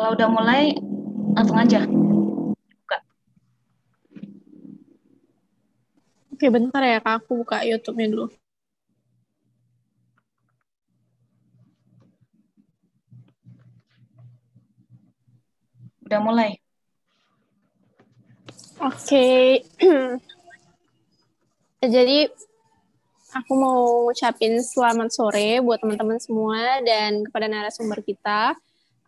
Kalau udah mulai, langsung aja. Buka. Oke, bentar ya Kak. Aku buka YouTube-nya dulu. Udah mulai. Oke. Okay. Jadi aku mau ucapin selamat sore buat teman-teman semua dan kepada narasumber kita.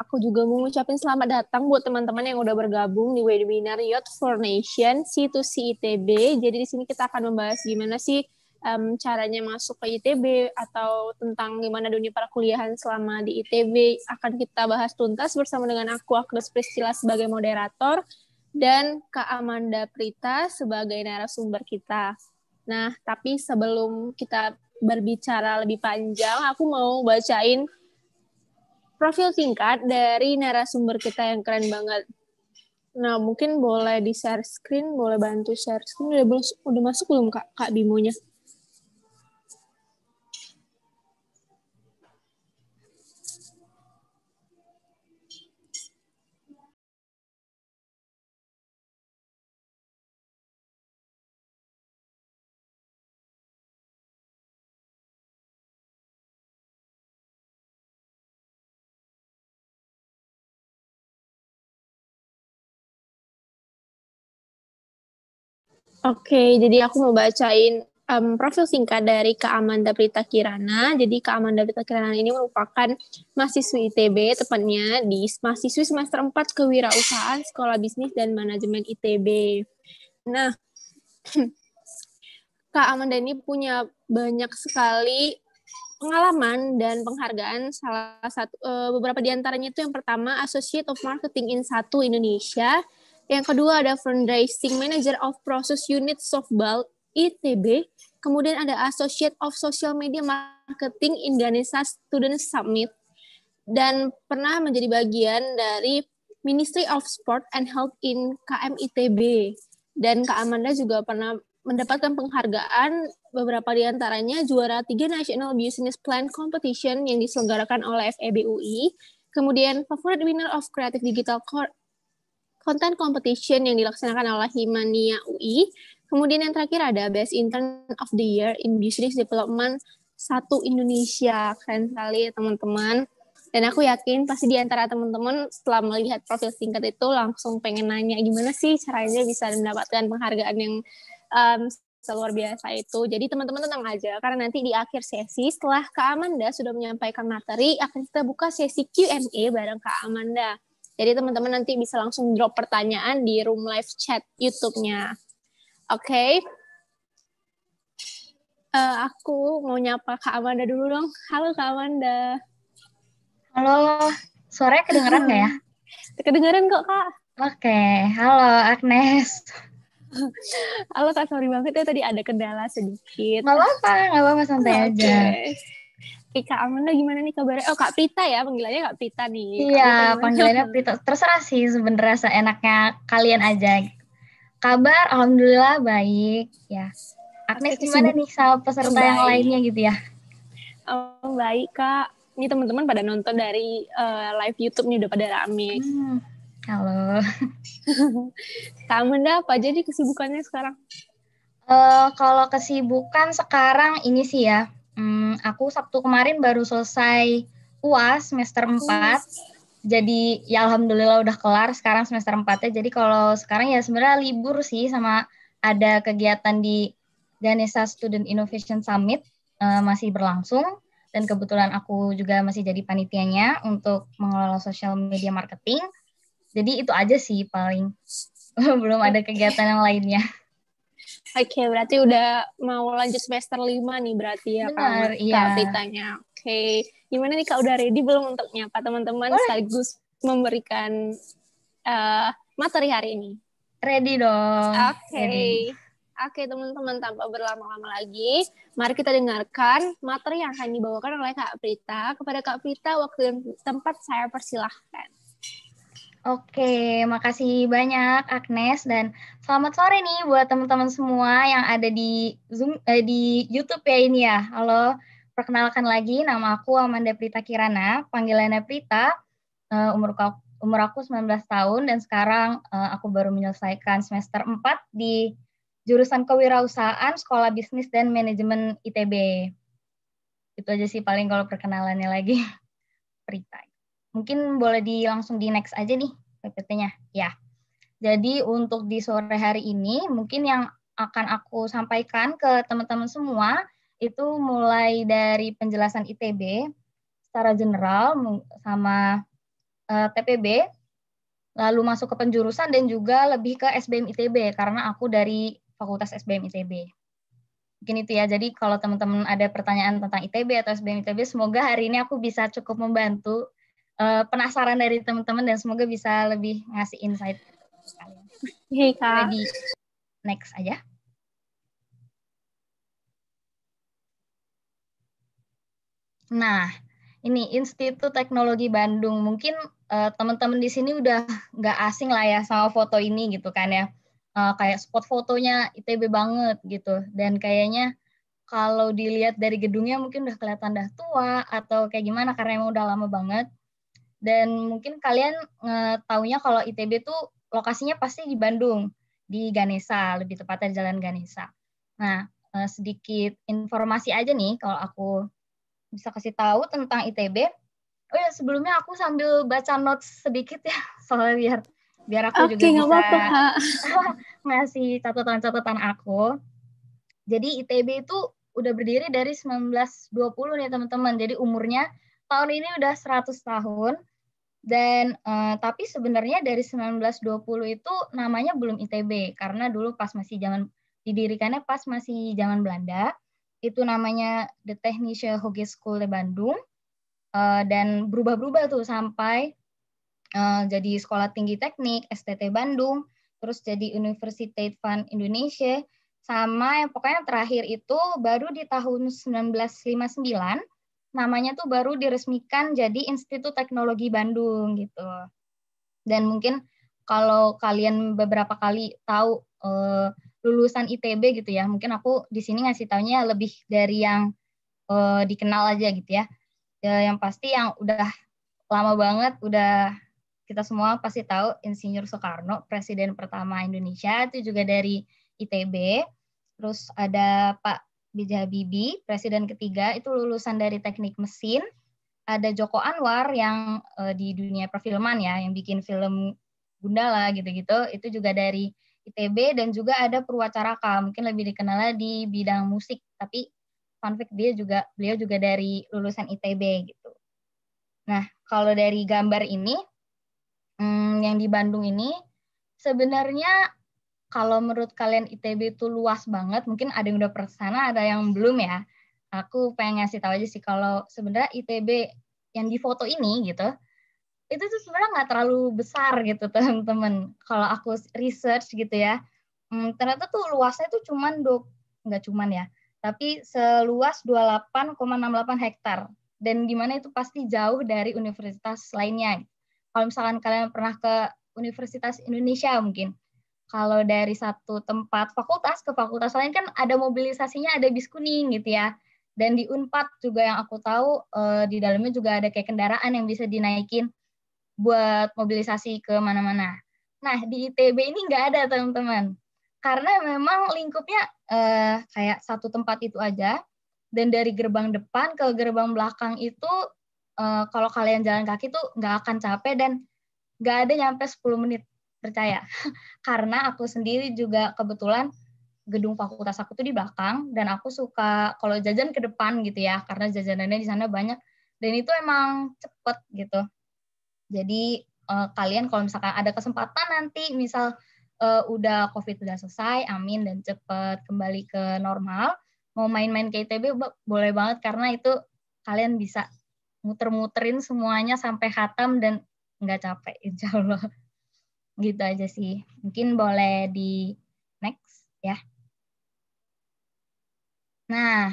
Aku juga mau ngucapin selamat datang buat teman-teman yang udah bergabung di webinar Youth for Nation C2C ITB. Jadi di sini kita akan membahas gimana sih um, caranya masuk ke ITB atau tentang gimana dunia perkuliahan selama di ITB akan kita bahas tuntas bersama dengan aku Agnes Priscila sebagai moderator dan Kak Amanda Prita sebagai narasumber kita. Nah, tapi sebelum kita berbicara lebih panjang, aku mau bacain profil singkat dari narasumber kita yang keren banget. Nah, mungkin boleh di share screen, boleh bantu share screen. Udah, udah masuk belum Kak, Kak Bimonya? nya Oke, jadi aku mau bacain um, profil singkat dari Kak Amanda Prita Kirana. Jadi Kak Amanda Prita Kirana ini merupakan mahasiswi ITB, tepatnya di mahasiswi semester 4 kewirausahaan Sekolah Bisnis dan Manajemen ITB. Nah, Kak Amanda ini punya banyak sekali pengalaman dan penghargaan salah satu eh, beberapa diantaranya itu yang pertama Associate of Marketing in satu Indonesia yang kedua ada Fundraising Manager of Process Unit Softball ITB. Kemudian ada Associate of Social Media Marketing Indonesia Student Summit. Dan pernah menjadi bagian dari Ministry of Sport and Health in KM Dan Kak Amanda juga pernah mendapatkan penghargaan beberapa di antaranya juara tiga National Business Plan Competition yang diselenggarakan oleh FEBUI, kemudian Favorite winner of Creative Digital Content Competition yang dilaksanakan oleh Himania UI. Kemudian yang terakhir ada Best Intern of the Year in Business Development Satu Indonesia. Keren sekali ya teman-teman. Dan aku yakin pasti di antara teman-teman setelah melihat profil singkat itu langsung pengen nanya gimana sih caranya bisa mendapatkan penghargaan yang um, luar biasa itu. Jadi teman-teman tenang aja karena nanti di akhir sesi setelah Kak Amanda sudah menyampaikan materi akan kita buka sesi Q&A bareng Kak Amanda. Jadi teman-teman nanti bisa langsung drop pertanyaan di room live chat YouTube-nya. Oke. Okay. Uh, eh, aku mau nyapa Kak Amanda dulu dong. Halo Kak Amanda. Halo. Sore kedengeran nggak ya? Kedengeran kok Kak. Oke. Okay. Halo Agnes. Halo Kak, sorry banget ya tadi ada kendala sedikit. Gak apa-apa, gak apa-apa, santai okay. aja. Kak Amanda gimana nih kabarnya? Oh, Kak Prita ya, panggilannya Kak Prita nih. Iya, panggilannya Prita. Terserah sih sebenarnya seenaknya kalian aja. Kabar alhamdulillah baik ya. Agnes Oke, gimana nih sama peserta baik. yang lainnya gitu ya? Oh, baik, Kak. Ini teman-teman pada nonton dari uh, live YouTube nih udah pada rame. Hmm. Halo. Kak Amanda, apa jadi kesibukannya sekarang? Uh, kalau kesibukan sekarang ini sih ya, Hmm, aku Sabtu kemarin baru selesai UAS semester 4. Jadi ya alhamdulillah udah kelar sekarang semester 4-nya. Jadi kalau sekarang ya sebenarnya libur sih sama ada kegiatan di Ganesha Student Innovation Summit uh, masih berlangsung dan kebetulan aku juga masih jadi panitianya untuk mengelola social media marketing. Jadi itu aja sih paling belum ada kegiatan yang lainnya. Oke, okay, berarti udah mau lanjut semester lima nih berarti ya Benar, Kak, iya. Kak Vitanya. Oke, okay. gimana nih Kak udah ready belum untuk nyapa teman-teman sekaligus memberikan uh, materi hari ini? Ready dong. Oke. Okay. Oke teman-teman, tanpa berlama-lama lagi, mari kita dengarkan materi yang akan dibawakan oleh Kak Prita. Kepada Kak Prita, waktu dan tempat saya persilahkan. Oke, makasih banyak Agnes dan selamat sore nih buat teman-teman semua yang ada di Zoom eh, di YouTube ya ini ya. Halo, perkenalkan lagi nama aku Amanda Prita Kirana, panggilannya Prita. Uh, umur aku umur aku 19 tahun dan sekarang uh, aku baru menyelesaikan semester 4 di jurusan kewirausahaan Sekolah Bisnis dan Manajemen ITB. Itu aja sih paling kalau perkenalannya lagi Prita. Mungkin boleh di langsung di next aja nih PPT-nya. Ya. Jadi untuk di sore hari ini mungkin yang akan aku sampaikan ke teman-teman semua itu mulai dari penjelasan ITB secara general sama uh, eh, TPB lalu masuk ke penjurusan dan juga lebih ke SBM ITB karena aku dari Fakultas SBM ITB. Mungkin itu ya. Jadi kalau teman-teman ada pertanyaan tentang ITB atau SBM ITB semoga hari ini aku bisa cukup membantu Eh, penasaran dari teman-teman dan semoga bisa lebih ngasih insight kalian. Hey, Kak. Jadi next aja. Nah, ini Institut Teknologi Bandung. Mungkin uh, teman-teman di sini udah nggak asing lah ya sama foto ini gitu kan ya. Uh, kayak spot fotonya ITB banget gitu. Dan kayaknya kalau dilihat dari gedungnya mungkin udah kelihatan dah tua atau kayak gimana karena emang udah lama banget. Dan mungkin kalian taunya kalau ITB tuh lokasinya pasti di Bandung, di Ganesa, lebih tepatnya di Jalan Ganesa. Nah, e, sedikit informasi aja nih kalau aku bisa kasih tahu tentang ITB. Oh ya, sebelumnya aku sambil baca notes sedikit ya, soalnya biar biar aku okay, juga bisa apa -apa. ngasih catatan-catatan aku. Jadi ITB itu udah berdiri dari 1920 nih teman-teman. Jadi umurnya tahun ini udah 100 tahun. Dan eh, tapi sebenarnya dari 1920 itu namanya belum ITB karena dulu pas masih zaman didirikannya pas masih zaman Belanda. Itu namanya The Technische Hogeschool Bandung. uh, dan berubah-berubah tuh sampai eh, jadi Sekolah Tinggi Teknik STT Bandung, terus jadi Universitas Van Indonesia sama yang pokoknya terakhir itu baru di tahun 1959 namanya tuh baru diresmikan jadi Institut Teknologi Bandung gitu. Dan mungkin kalau kalian beberapa kali tahu uh, lulusan ITB gitu ya, mungkin aku di sini ngasih taunya lebih dari yang uh, dikenal aja gitu ya. ya. Yang pasti yang udah lama banget udah kita semua pasti tahu Insinyur Soekarno, presiden pertama Indonesia itu juga dari ITB. Terus ada Pak B.J. Bibi, presiden ketiga itu lulusan dari teknik mesin. Ada Joko Anwar yang uh, di dunia perfilman ya, yang bikin film Gundala gitu-gitu, itu juga dari ITB dan juga ada Purwacaraka, mungkin lebih dikenalnya di bidang musik, tapi fun fact dia juga beliau juga dari lulusan ITB gitu. Nah, kalau dari gambar ini hmm, yang di Bandung ini sebenarnya kalau menurut kalian ITB itu luas banget, mungkin ada yang udah persana, ada yang belum ya. Aku pengen ngasih tahu aja sih kalau sebenarnya ITB yang di foto ini gitu, itu tuh sebenarnya nggak terlalu besar gitu teman-teman. Kalau aku research gitu ya, hmm, ternyata tuh luasnya tuh cuman dok nggak cuman ya, tapi seluas 28,68 hektar. Dan gimana itu pasti jauh dari universitas lainnya. Kalau misalkan kalian pernah ke Universitas Indonesia mungkin, kalau dari satu tempat fakultas ke fakultas lain kan ada mobilisasinya ada bis kuning gitu ya dan di Unpad juga yang aku tahu eh, di dalamnya juga ada kayak kendaraan yang bisa dinaikin buat mobilisasi ke mana-mana. Nah di ITB ini nggak ada teman-teman karena memang lingkupnya eh, kayak satu tempat itu aja dan dari gerbang depan ke gerbang belakang itu eh, kalau kalian jalan kaki tuh nggak akan capek dan nggak ada nyampe 10 menit percaya karena aku sendiri juga kebetulan gedung fakultas aku tuh di belakang dan aku suka kalau jajan ke depan gitu ya karena jajanannya di sana banyak dan itu emang cepet gitu jadi eh, kalian kalau misalkan ada kesempatan nanti misal eh, udah covid udah selesai amin dan cepet kembali ke normal mau main-main ke ITB boleh banget karena itu kalian bisa muter-muterin semuanya sampai hatam dan nggak capek insyaallah gitu aja sih. Mungkin boleh di next ya. Nah,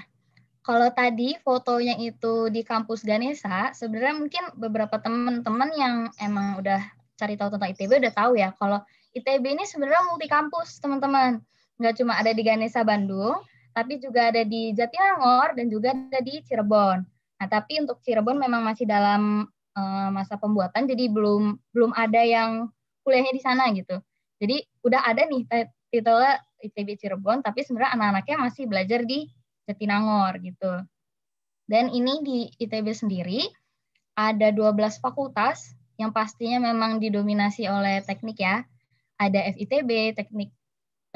kalau tadi fotonya itu di kampus Ganesa, sebenarnya mungkin beberapa teman-teman yang emang udah cari tahu tentang ITB udah tahu ya kalau ITB ini sebenarnya multi kampus, teman-teman. Nggak cuma ada di Ganesa Bandung, tapi juga ada di Jatinangor dan juga ada di Cirebon. Nah, tapi untuk Cirebon memang masih dalam eh, masa pembuatan jadi belum belum ada yang kuliahnya di sana gitu. Jadi udah ada nih titelnya ITB Cirebon, tapi sebenarnya anak-anaknya masih belajar di Jatinangor gitu. Dan ini di ITB sendiri ada 12 fakultas yang pastinya memang didominasi oleh teknik ya. Ada FITB, teknik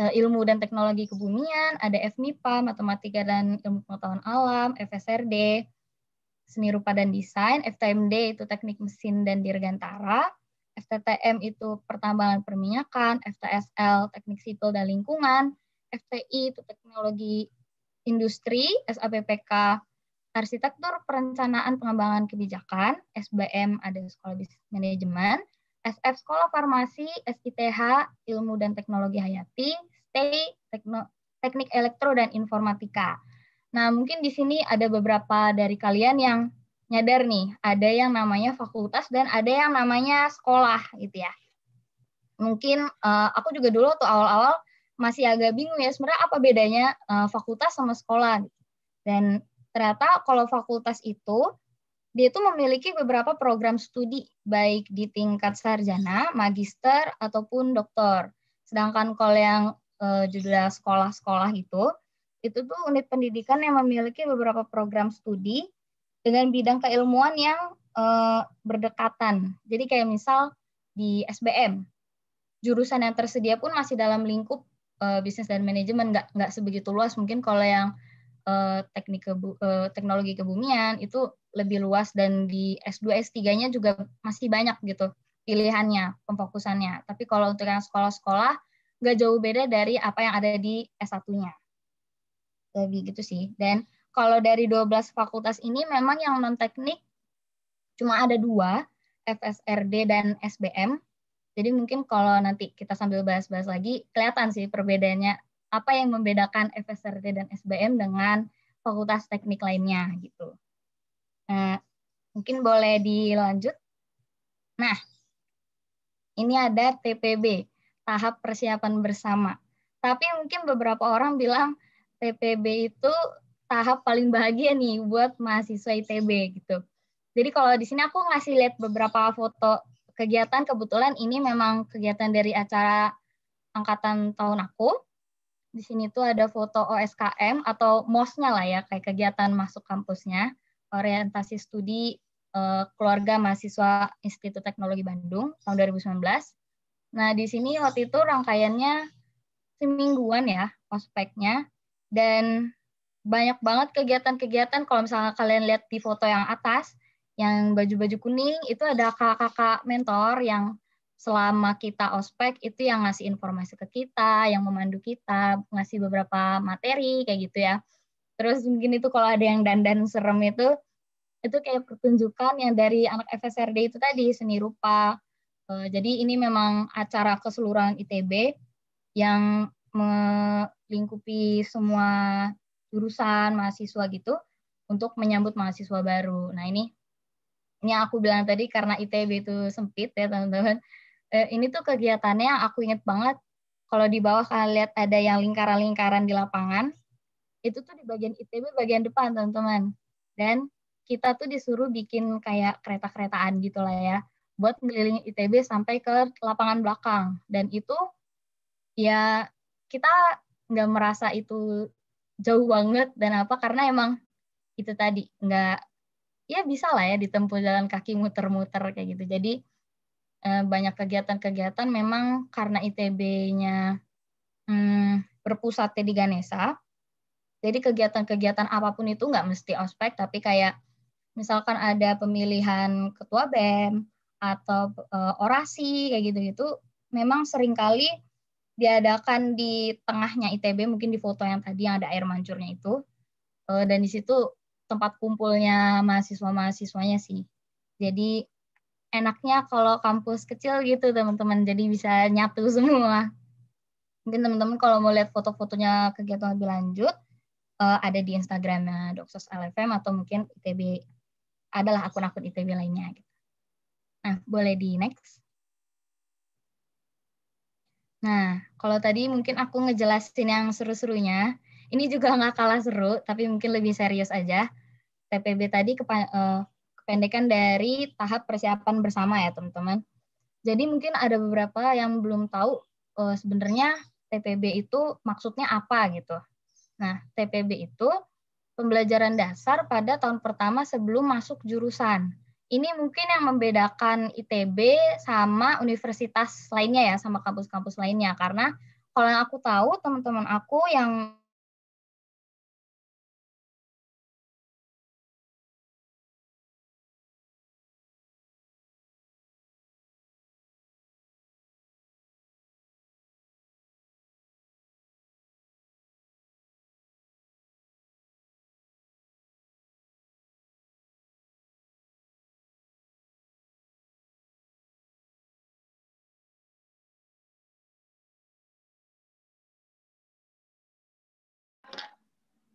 eh, ilmu dan teknologi kebumian, ada FMIPA, matematika dan ilmu pengetahuan alam, FSRD, seni rupa dan desain, FTMD itu teknik mesin dan dirgantara, STTM itu pertambangan perminyakan, FTSL teknik sipil dan lingkungan, FTI itu teknologi industri, SAPPK arsitektur perencanaan pengembangan kebijakan, SBM ada sekolah bisnis manajemen, SF sekolah farmasi, SITH ilmu dan teknologi hayati, STAY teknik elektro dan informatika. Nah, mungkin di sini ada beberapa dari kalian yang nyadar nih ada yang namanya fakultas dan ada yang namanya sekolah gitu ya. Mungkin uh, aku juga dulu tuh awal-awal masih agak bingung ya sebenarnya apa bedanya uh, fakultas sama sekolah. Dan ternyata kalau fakultas itu dia itu memiliki beberapa program studi baik di tingkat sarjana, magister ataupun doktor. Sedangkan kalau yang uh, judul sekolah-sekolah itu itu tuh unit pendidikan yang memiliki beberapa program studi dengan bidang keilmuan yang uh, berdekatan. Jadi kayak misal di SBM, jurusan yang tersedia pun masih dalam lingkup uh, bisnis dan manajemen, nggak nggak sebegitu luas. Mungkin kalau yang uh, teknik kebu, uh, teknologi kebumian itu lebih luas dan di S2 S3-nya juga masih banyak gitu pilihannya, pemfokusannya. Tapi kalau untuk yang sekolah-sekolah nggak jauh beda dari apa yang ada di S1-nya. Lebih gitu sih. Dan kalau dari 12 fakultas ini memang yang non teknik cuma ada dua, FSRD dan SBM. Jadi mungkin kalau nanti kita sambil bahas-bahas lagi, kelihatan sih perbedaannya apa yang membedakan FSRD dan SBM dengan fakultas teknik lainnya gitu. Nah, mungkin boleh dilanjut. Nah, ini ada TPB, tahap persiapan bersama. Tapi mungkin beberapa orang bilang TPB itu tahap paling bahagia nih buat mahasiswa ITB gitu. Jadi kalau di sini aku ngasih lihat beberapa foto kegiatan kebetulan ini memang kegiatan dari acara angkatan tahun aku. Di sini tuh ada foto OSKM atau MOS-nya lah ya kayak kegiatan masuk kampusnya, orientasi studi eh, keluarga mahasiswa Institut Teknologi Bandung tahun 2019. Nah, di sini waktu itu rangkaiannya semingguan ya ospeknya dan banyak banget kegiatan-kegiatan kalau misalnya kalian lihat di foto yang atas yang baju-baju kuning itu ada kakak-kakak mentor yang selama kita ospek itu yang ngasih informasi ke kita, yang memandu kita, ngasih beberapa materi kayak gitu ya. Terus mungkin itu kalau ada yang dandan serem itu itu kayak pertunjukan yang dari anak FSRD itu tadi seni rupa. Eh, jadi ini memang acara keseluruhan ITB yang melingkupi semua jurusan mahasiswa gitu untuk menyambut mahasiswa baru. Nah ini yang aku bilang tadi karena ITB itu sempit ya teman-teman. Eh, ini tuh kegiatannya yang aku inget banget. Kalau di bawah kalian lihat ada yang lingkaran-lingkaran di lapangan, itu tuh di bagian ITB bagian depan teman-teman. Dan kita tuh disuruh bikin kayak kereta-keretaan gitu lah ya, buat ngelilingi ITB sampai ke lapangan belakang. Dan itu ya kita nggak merasa itu jauh banget dan apa karena emang itu tadi nggak ya bisa lah ya ditempuh jalan kaki muter-muter kayak gitu jadi eh, banyak kegiatan-kegiatan memang karena ITB-nya hmm, berpusatnya di Ganesa jadi kegiatan-kegiatan apapun itu nggak mesti ospek tapi kayak misalkan ada pemilihan ketua BEM atau eh, orasi kayak gitu-gitu memang seringkali diadakan di tengahnya ITB mungkin di foto yang tadi yang ada air mancurnya itu eh, dan di situ tempat kumpulnya mahasiswa mahasiswanya sih jadi enaknya kalau kampus kecil gitu teman-teman jadi bisa nyatu semua mungkin teman-teman kalau mau lihat foto-fotonya kegiatan lebih lanjut eh, ada di Instagramnya Doksos LFM atau mungkin ITB adalah akun-akun ITB lainnya gitu. Nah boleh di next. Nah, kalau tadi mungkin aku ngejelasin yang seru-serunya, ini juga nggak kalah seru, tapi mungkin lebih serius aja. TPB tadi eh, kependekan dari tahap persiapan bersama ya teman-teman. Jadi mungkin ada beberapa yang belum tahu eh, sebenarnya TPB itu maksudnya apa gitu. Nah, TPB itu pembelajaran dasar pada tahun pertama sebelum masuk jurusan ini mungkin yang membedakan ITB sama universitas lainnya ya, sama kampus-kampus lainnya. Karena kalau yang aku tahu, teman-teman aku yang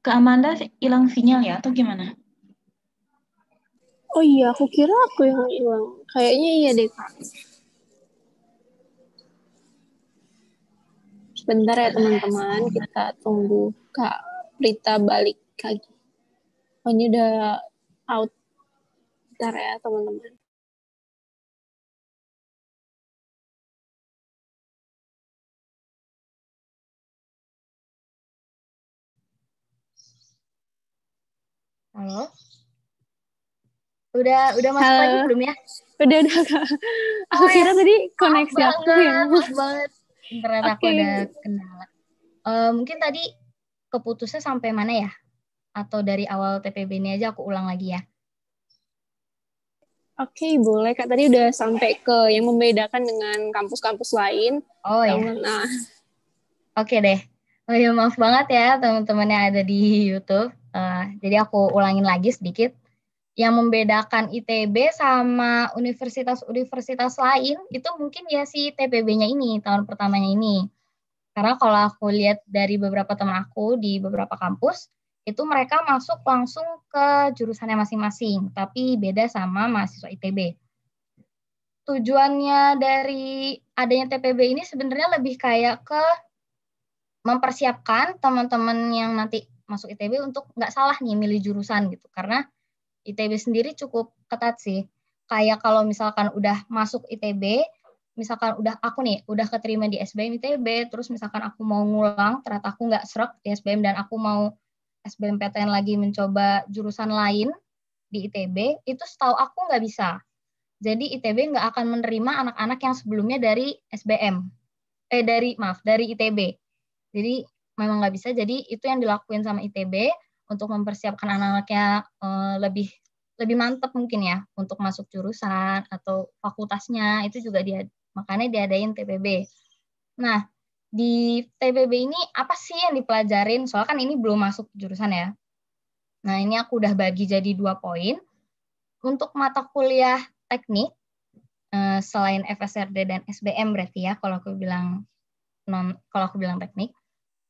ke Amanda hilang sinyal ya atau gimana? Oh iya, aku kira aku yang hilang. Kayaknya iya deh, Sebentar ya, teman-teman. Kita tunggu Kak Rita balik lagi. Oh, ini udah out. Bentar ya, teman-teman. Halo. Udah udah masuk Halo. lagi belum ya? Udah udah kak. Oh, aku oh, kira ya. tadi koneksi ah, aku banget, ya. banget. Internet okay. aku ada Uh, eh, mungkin tadi keputusnya sampai mana ya? Atau dari awal TPB ini aja aku ulang lagi ya. Oke, okay, boleh Kak. Tadi udah sampai ke yang membedakan dengan kampus-kampus lain. Oh iya. Nah. Oke okay, deh. Oh ya, maaf banget ya teman-teman yang ada di YouTube. Uh, jadi aku ulangin lagi sedikit. Yang membedakan ITB sama universitas-universitas lain itu mungkin ya si TPB-nya ini tahun pertamanya ini. Karena kalau aku lihat dari beberapa teman aku di beberapa kampus, itu mereka masuk langsung ke jurusannya masing-masing, tapi beda sama mahasiswa ITB. Tujuannya dari adanya TPB ini sebenarnya lebih kayak ke mempersiapkan teman-teman yang nanti masuk ITB untuk nggak salah nih milih jurusan gitu karena ITB sendiri cukup ketat sih kayak kalau misalkan udah masuk ITB misalkan udah aku nih udah keterima di SBM ITB terus misalkan aku mau ngulang ternyata aku nggak serak di SBM dan aku mau SBMPTN lagi mencoba jurusan lain di ITB itu setahu aku nggak bisa jadi ITB nggak akan menerima anak-anak yang sebelumnya dari SBM eh dari maaf dari ITB jadi memang nggak bisa jadi itu yang dilakuin sama ITB untuk mempersiapkan anak-anaknya eh, lebih lebih mantep mungkin ya untuk masuk jurusan atau fakultasnya itu juga dia makanya diadain TPB. Nah di TPB ini apa sih yang dipelajarin? Soalnya kan ini belum masuk jurusan ya. Nah ini aku udah bagi jadi dua poin. Untuk mata kuliah teknik eh, selain FSRD dan SBM berarti ya kalau aku bilang non kalau aku bilang teknik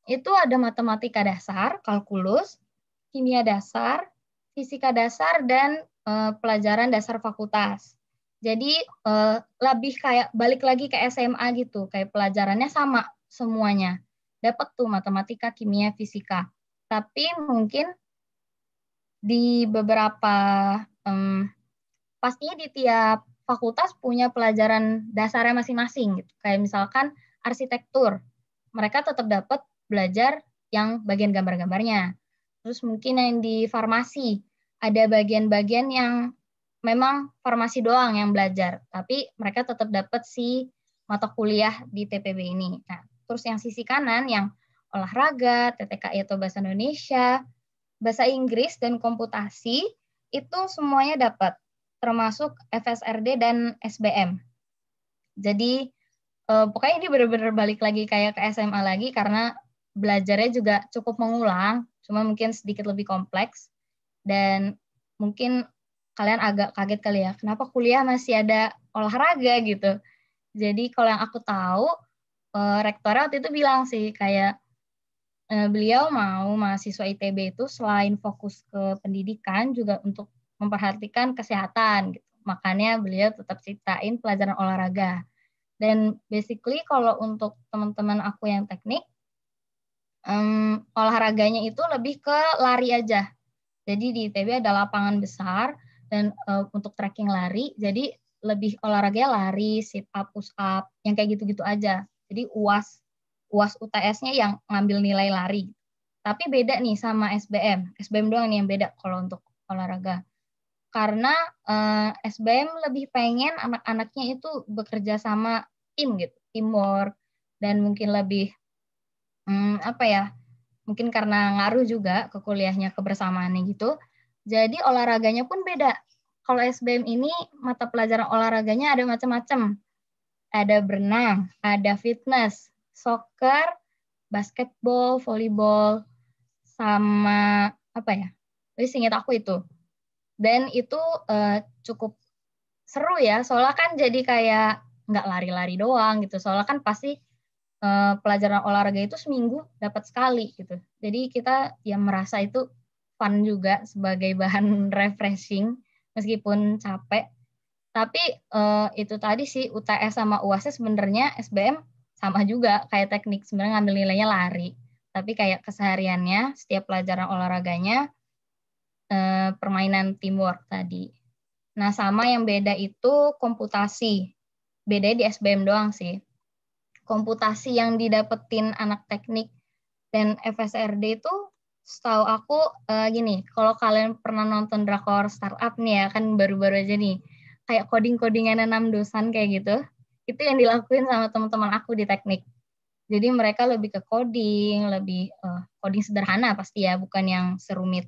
itu ada matematika dasar, kalkulus, kimia dasar, fisika dasar, dan uh, pelajaran dasar fakultas. Jadi uh, lebih kayak balik lagi ke SMA gitu, kayak pelajarannya sama semuanya. Dapat tuh matematika, kimia, fisika. Tapi mungkin di beberapa, um, pastinya di tiap fakultas punya pelajaran dasarnya masing-masing gitu. Kayak misalkan arsitektur, mereka tetap dapat belajar yang bagian gambar-gambarnya. Terus mungkin yang di farmasi, ada bagian-bagian yang memang farmasi doang yang belajar, tapi mereka tetap dapat si mata kuliah di TPB ini. Nah, terus yang sisi kanan yang olahraga, TTKI atau bahasa Indonesia, bahasa Inggris dan komputasi itu semuanya dapat termasuk FSRD dan SBM. Jadi eh, pokoknya ini benar-benar balik lagi kayak ke SMA lagi karena belajarnya juga cukup mengulang, cuma mungkin sedikit lebih kompleks dan mungkin kalian agak kaget kali ya, kenapa kuliah masih ada olahraga gitu. Jadi kalau yang aku tahu, eh, rektorat waktu itu bilang sih kayak eh, beliau mau mahasiswa ITB itu selain fokus ke pendidikan juga untuk memperhatikan kesehatan gitu. Makanya beliau tetap ciptain pelajaran olahraga. Dan basically kalau untuk teman-teman aku yang teknik, um, olahraganya itu lebih ke lari aja. Jadi di ITB ada lapangan besar dan uh, untuk trekking lari, jadi lebih olahraga lari, sit up, push up, yang kayak gitu-gitu aja. Jadi UAS UAS UTS-nya yang ngambil nilai lari. Tapi beda nih sama SBM. SBM doang nih yang beda kalau untuk olahraga. Karena uh, eh, SBM lebih pengen anak-anaknya itu bekerja sama tim gitu, teamwork dan mungkin lebih hmm, apa ya mungkin karena ngaruh juga ke kuliahnya kebersamaannya gitu jadi olahraganya pun beda kalau SBM ini mata pelajaran olahraganya ada macam-macam ada berenang ada fitness soccer basketball volleyball sama apa ya jadi ingat aku itu dan itu uh, cukup seru ya soalnya kan jadi kayak nggak lari-lari doang gitu soalnya kan pasti Eh, pelajaran olahraga itu seminggu dapat sekali gitu. Jadi kita yang merasa itu fun juga sebagai bahan refreshing meskipun capek. Tapi uh, itu tadi sih UTS sama UAS sebenarnya SBM sama juga kayak teknik sebenarnya ngambil nilainya lari. Tapi kayak kesehariannya setiap pelajaran olahraganya uh, permainan teamwork tadi. Nah, sama yang beda itu komputasi. beda di SBM doang sih komputasi yang didapetin anak teknik dan FSRD itu setahu aku uh, gini, kalau kalian pernah nonton drakor startup nih ya, kan baru-baru aja nih, kayak coding-codingan enam dosan kayak gitu, itu yang dilakuin sama teman-teman aku di teknik. Jadi mereka lebih ke coding, lebih uh, coding sederhana pasti ya, bukan yang serumit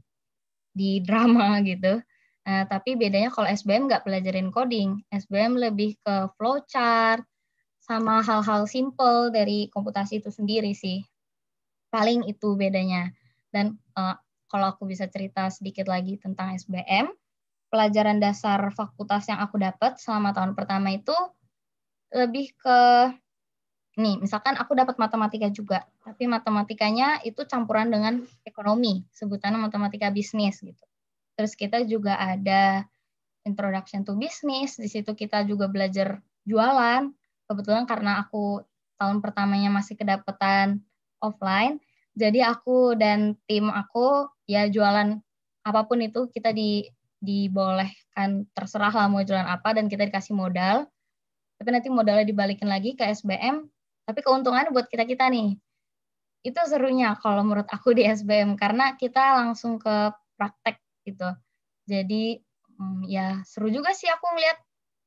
di drama gitu. uh, tapi bedanya kalau SBM nggak pelajarin coding, SBM lebih ke flowchart, sama hal-hal simple dari komputasi itu sendiri sih. Paling itu bedanya. Dan uh, kalau aku bisa cerita sedikit lagi tentang SBM, pelajaran dasar fakultas yang aku dapat selama tahun pertama itu lebih ke nih misalkan aku dapat matematika juga tapi matematikanya itu campuran dengan ekonomi sebutannya matematika bisnis gitu terus kita juga ada introduction to business di situ kita juga belajar jualan kebetulan karena aku tahun pertamanya masih kedapetan offline, jadi aku dan tim aku ya jualan apapun itu kita di dibolehkan terserah lah mau jualan apa dan kita dikasih modal. Tapi nanti modalnya dibalikin lagi ke SBM, tapi keuntungan buat kita-kita nih. Itu serunya kalau menurut aku di SBM karena kita langsung ke praktek gitu. Jadi mm, ya seru juga sih aku ngeliat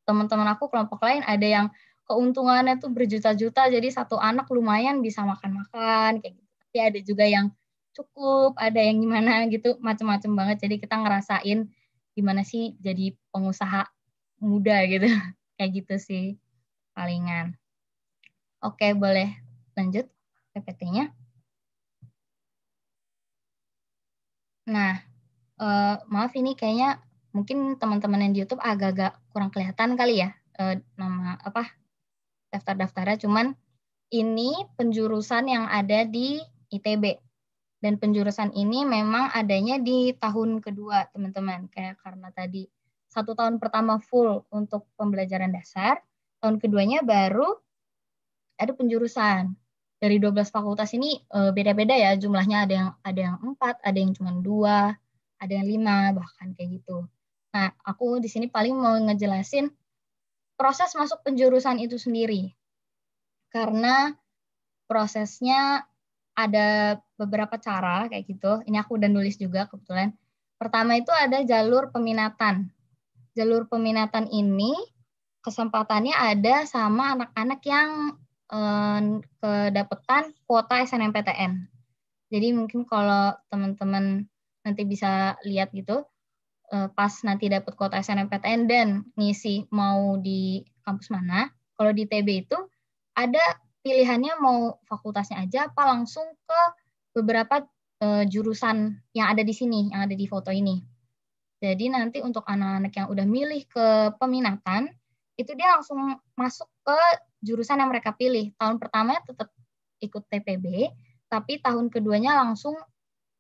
teman-teman aku kelompok lain ada yang keuntungannya tuh berjuta-juta jadi satu anak lumayan bisa makan-makan kayak gitu tapi ada juga yang cukup ada yang gimana gitu macam-macam banget jadi kita ngerasain gimana sih jadi pengusaha muda gitu kayak gitu sih palingan oke boleh lanjut PPT-nya nah uh, maaf ini kayaknya mungkin teman-teman yang di YouTube agak-agak kurang kelihatan kali ya uh, nama apa daftar-daftarnya cuman ini penjurusan yang ada di ITB dan penjurusan ini memang adanya di tahun kedua teman-teman kayak karena tadi satu tahun pertama full untuk pembelajaran dasar tahun keduanya baru ada penjurusan dari 12 fakultas ini eh, beda-beda ya jumlahnya ada yang ada yang empat ada yang cuma dua ada yang lima bahkan kayak gitu nah aku di sini paling mau ngejelasin proses masuk penjurusan itu sendiri. Karena prosesnya ada beberapa cara kayak gitu. Ini aku udah nulis juga kebetulan. Pertama itu ada jalur peminatan. Jalur peminatan ini kesempatannya ada sama anak-anak yang eh, kedapatan kuota SNMPTN. Jadi mungkin kalau teman-teman nanti bisa lihat gitu, Eh, pas nanti dapat kuota SNMPTN dan ngisi mau di kampus mana. Kalau di TB itu ada pilihannya mau fakultasnya aja apa langsung ke beberapa eh, jurusan yang ada di sini, yang ada di foto ini. Jadi nanti untuk anak-anak yang udah milih ke peminatan, itu dia langsung masuk ke jurusan yang mereka pilih. Tahun pertama tetap ikut TPB, tapi tahun keduanya langsung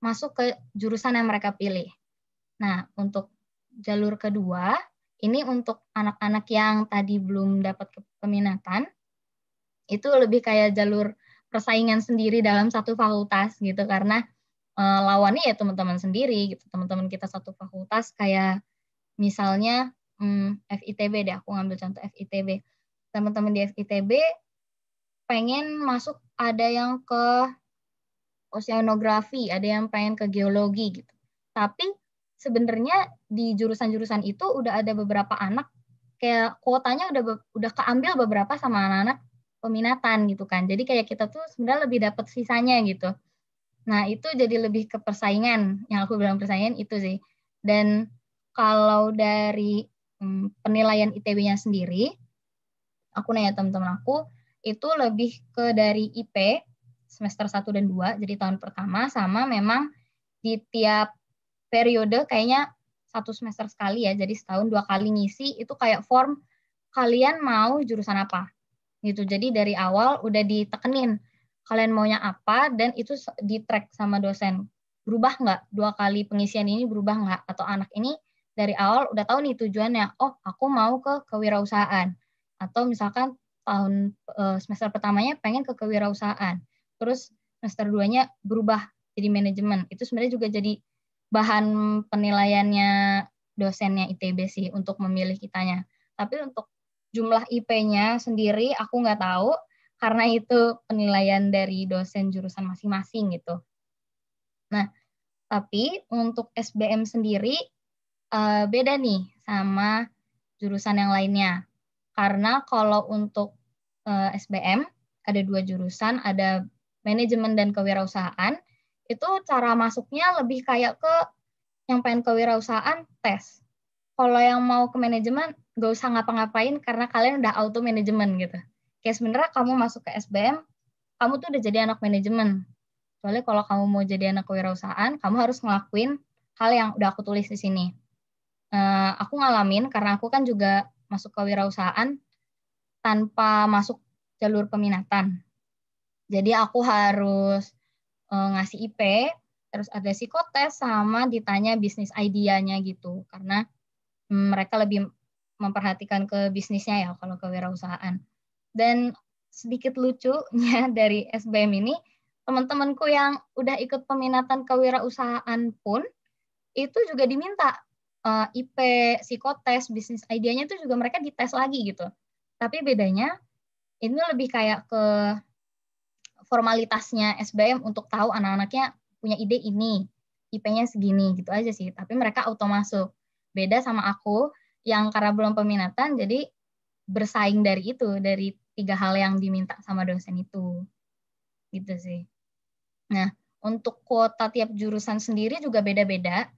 masuk ke jurusan yang mereka pilih. Nah, untuk jalur kedua, ini untuk anak-anak yang tadi belum dapat peminatan, itu lebih kayak jalur persaingan sendiri dalam satu fakultas gitu karena e, lawannya ya teman-teman sendiri gitu teman-teman kita satu fakultas kayak misalnya hmm, FITB deh aku ngambil contoh FITB teman-teman di FITB pengen masuk ada yang ke oceanografi ada yang pengen ke geologi gitu tapi sebenarnya di jurusan-jurusan itu udah ada beberapa anak kayak kuotanya udah udah keambil beberapa sama anak-anak peminatan gitu kan. Jadi kayak kita tuh sebenarnya lebih dapat sisanya gitu. Nah, itu jadi lebih ke persaingan. Yang aku bilang persaingan itu sih. Dan kalau dari hmm, penilaian ITB-nya sendiri, aku nanya teman-teman aku, itu lebih ke dari IP semester 1 dan 2, jadi tahun pertama, sama memang di tiap periode kayaknya satu semester sekali ya, jadi setahun dua kali ngisi itu kayak form kalian mau jurusan apa gitu. Jadi dari awal udah ditekenin kalian maunya apa dan itu di track sama dosen. Berubah nggak dua kali pengisian ini berubah nggak atau anak ini dari awal udah tahu nih tujuannya. Oh aku mau ke kewirausahaan atau misalkan tahun eh, semester pertamanya pengen ke kewirausahaan. Terus semester duanya berubah jadi manajemen. Itu sebenarnya juga jadi bahan penilaiannya dosennya ITB sih untuk memilih kitanya. Tapi untuk jumlah IP-nya sendiri aku nggak tahu karena itu penilaian dari dosen jurusan masing-masing gitu. Nah, tapi untuk SBM sendiri eh, beda nih sama jurusan yang lainnya. Karena kalau untuk eh, SBM ada dua jurusan, ada manajemen dan kewirausahaan itu cara masuknya lebih kayak ke yang pengen kewirausahaan tes. Kalau yang mau ke manajemen gak usah ngapa-ngapain karena kalian udah auto manajemen gitu. Kayak sebenarnya kamu masuk ke SBM, kamu tuh udah jadi anak manajemen. Soalnya kalau kamu mau jadi anak kewirausahaan, kamu harus ngelakuin hal yang udah aku tulis di sini. Uh, aku ngalamin karena aku kan juga masuk ke kewirausahaan tanpa masuk jalur peminatan. Jadi aku harus Eh, ngasih IP, terus ada psikotes sama ditanya bisnis idenya gitu. Karena mm, mereka lebih memperhatikan ke bisnisnya ya kalau kewirausahaan. Dan sedikit lucunya dari SBM ini, teman-temanku yang udah ikut peminatan kewirausahaan pun itu juga diminta uh, eh, IP, psikotes, bisnis idenya itu juga mereka dites lagi gitu. Tapi bedanya ini lebih kayak ke formalitasnya SBM untuk tahu anak-anaknya punya ide ini, IP-nya segini gitu aja sih. Tapi mereka auto masuk. Beda sama aku yang karena belum peminatan jadi bersaing dari itu, dari tiga hal yang diminta sama dosen itu. Gitu sih. Nah, untuk kuota tiap jurusan sendiri juga beda-beda.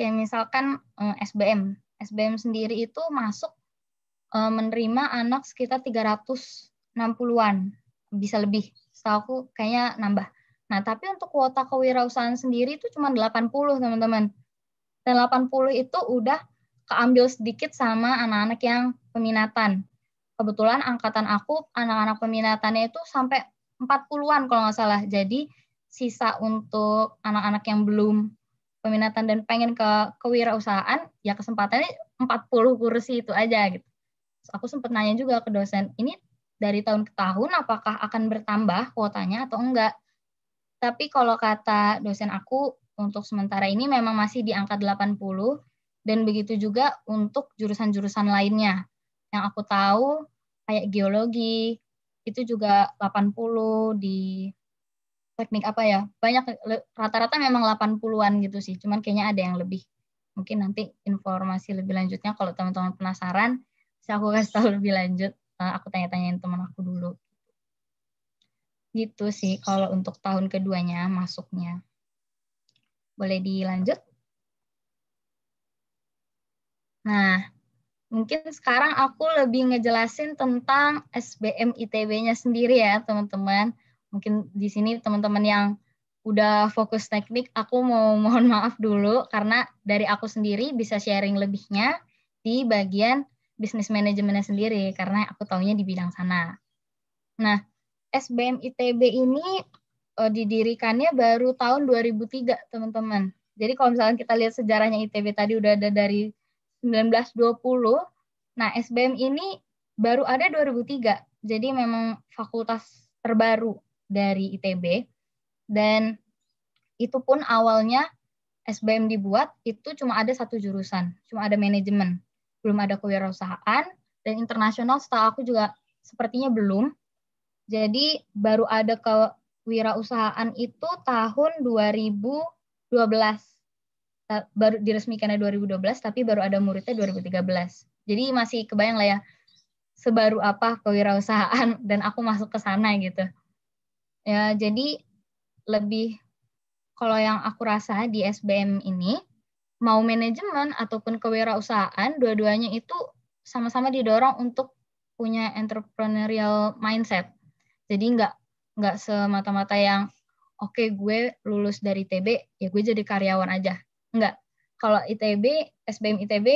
Kayak misalkan eh, SBM. SBM sendiri itu masuk eh, menerima anak sekitar 360-an, bisa lebih setahu aku kayaknya nambah. Nah, tapi untuk kuota kewirausahaan sendiri itu cuma 80, teman-teman. Dan 80 itu udah keambil sedikit sama anak-anak yang peminatan. Kebetulan angkatan aku, anak-anak peminatannya itu sampai 40-an kalau nggak salah. Jadi, sisa untuk anak-anak yang belum peminatan dan pengen ke kewirausahaan, ya kesempatannya 40 kursi itu aja gitu. Terus aku sempat nanya juga ke dosen, ini dari tahun ke tahun apakah akan bertambah kuotanya atau enggak. Tapi kalau kata dosen aku untuk sementara ini memang masih di angka 80 dan begitu juga untuk jurusan-jurusan lainnya. Yang aku tahu kayak geologi itu juga 80 di teknik apa ya? Banyak rata-rata memang 80-an gitu sih. Cuman kayaknya ada yang lebih. Mungkin nanti informasi lebih lanjutnya kalau teman-teman penasaran bisa aku kasih tahu lebih lanjut. Eh, aku tanya-tanyain teman aku dulu gitu sih kalau untuk tahun keduanya masuknya boleh dilanjut nah mungkin sekarang aku lebih ngejelasin tentang SBM ITB-nya sendiri ya teman-teman mungkin di sini teman-teman yang udah fokus teknik aku mau mohon maaf dulu karena dari aku sendiri bisa sharing lebihnya di bagian bisnis manajemennya sendiri karena aku taunya di bidang sana. Nah, SBM ITB ini uh, didirikannya baru tahun 2003, teman-teman. Jadi kalau misalnya kita lihat sejarahnya ITB tadi udah ada dari 1920. Nah, SBM ini baru ada 2003. Jadi memang fakultas terbaru dari ITB. Dan itu pun awalnya SBM dibuat itu cuma ada satu jurusan, cuma ada manajemen belum ada kewirausahaan dan internasional setahu aku juga sepertinya belum. Jadi baru ada kewirausahaan itu tahun 2012 baru diresmikannya 2012 tapi baru ada muridnya 2013. Jadi masih kebayang lah ya sebaru apa kewirausahaan dan aku masuk ke sana gitu. Ya, jadi lebih kalau yang aku rasa di SBM ini mau manajemen ataupun kewirausahaan, dua-duanya itu sama-sama didorong untuk punya entrepreneurial mindset. Jadi nggak nggak semata-mata yang oke okay, gue lulus dari ITB ya gue jadi karyawan aja. Nggak. Kalau ITB SBM ITB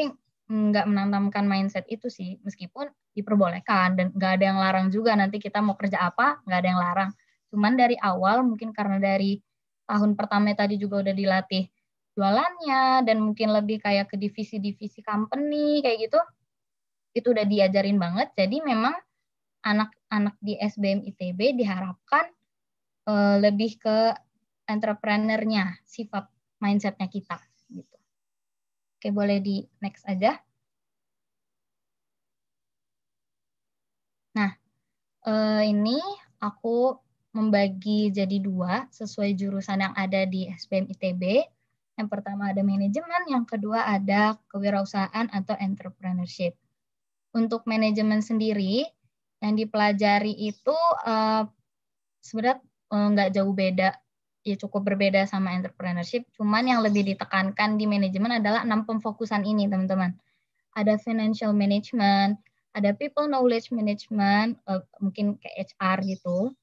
nggak menanamkan mindset itu sih meskipun diperbolehkan dan nggak ada yang larang juga nanti kita mau kerja apa nggak ada yang larang. Cuman dari awal mungkin karena dari tahun pertama tadi juga udah dilatih jualannya dan mungkin lebih kayak ke divisi-divisi company kayak gitu itu udah diajarin banget jadi memang anak-anak di SBM ITB diharapkan uh, lebih ke entrepreneurnya sifat mindsetnya kita gitu oke boleh di next aja nah uh, ini aku membagi jadi dua sesuai jurusan yang ada di SBM ITB yang pertama ada manajemen, yang kedua ada kewirausahaan atau entrepreneurship. Untuk manajemen sendiri, yang dipelajari itu uh, sebenarnya eh, nggak jauh beda, ya cukup berbeda sama entrepreneurship. Cuman yang lebih ditekankan di manajemen adalah enam pemfokusan ini, teman-teman. Ada financial management, ada people knowledge management, uh, mungkin ke HR gitu.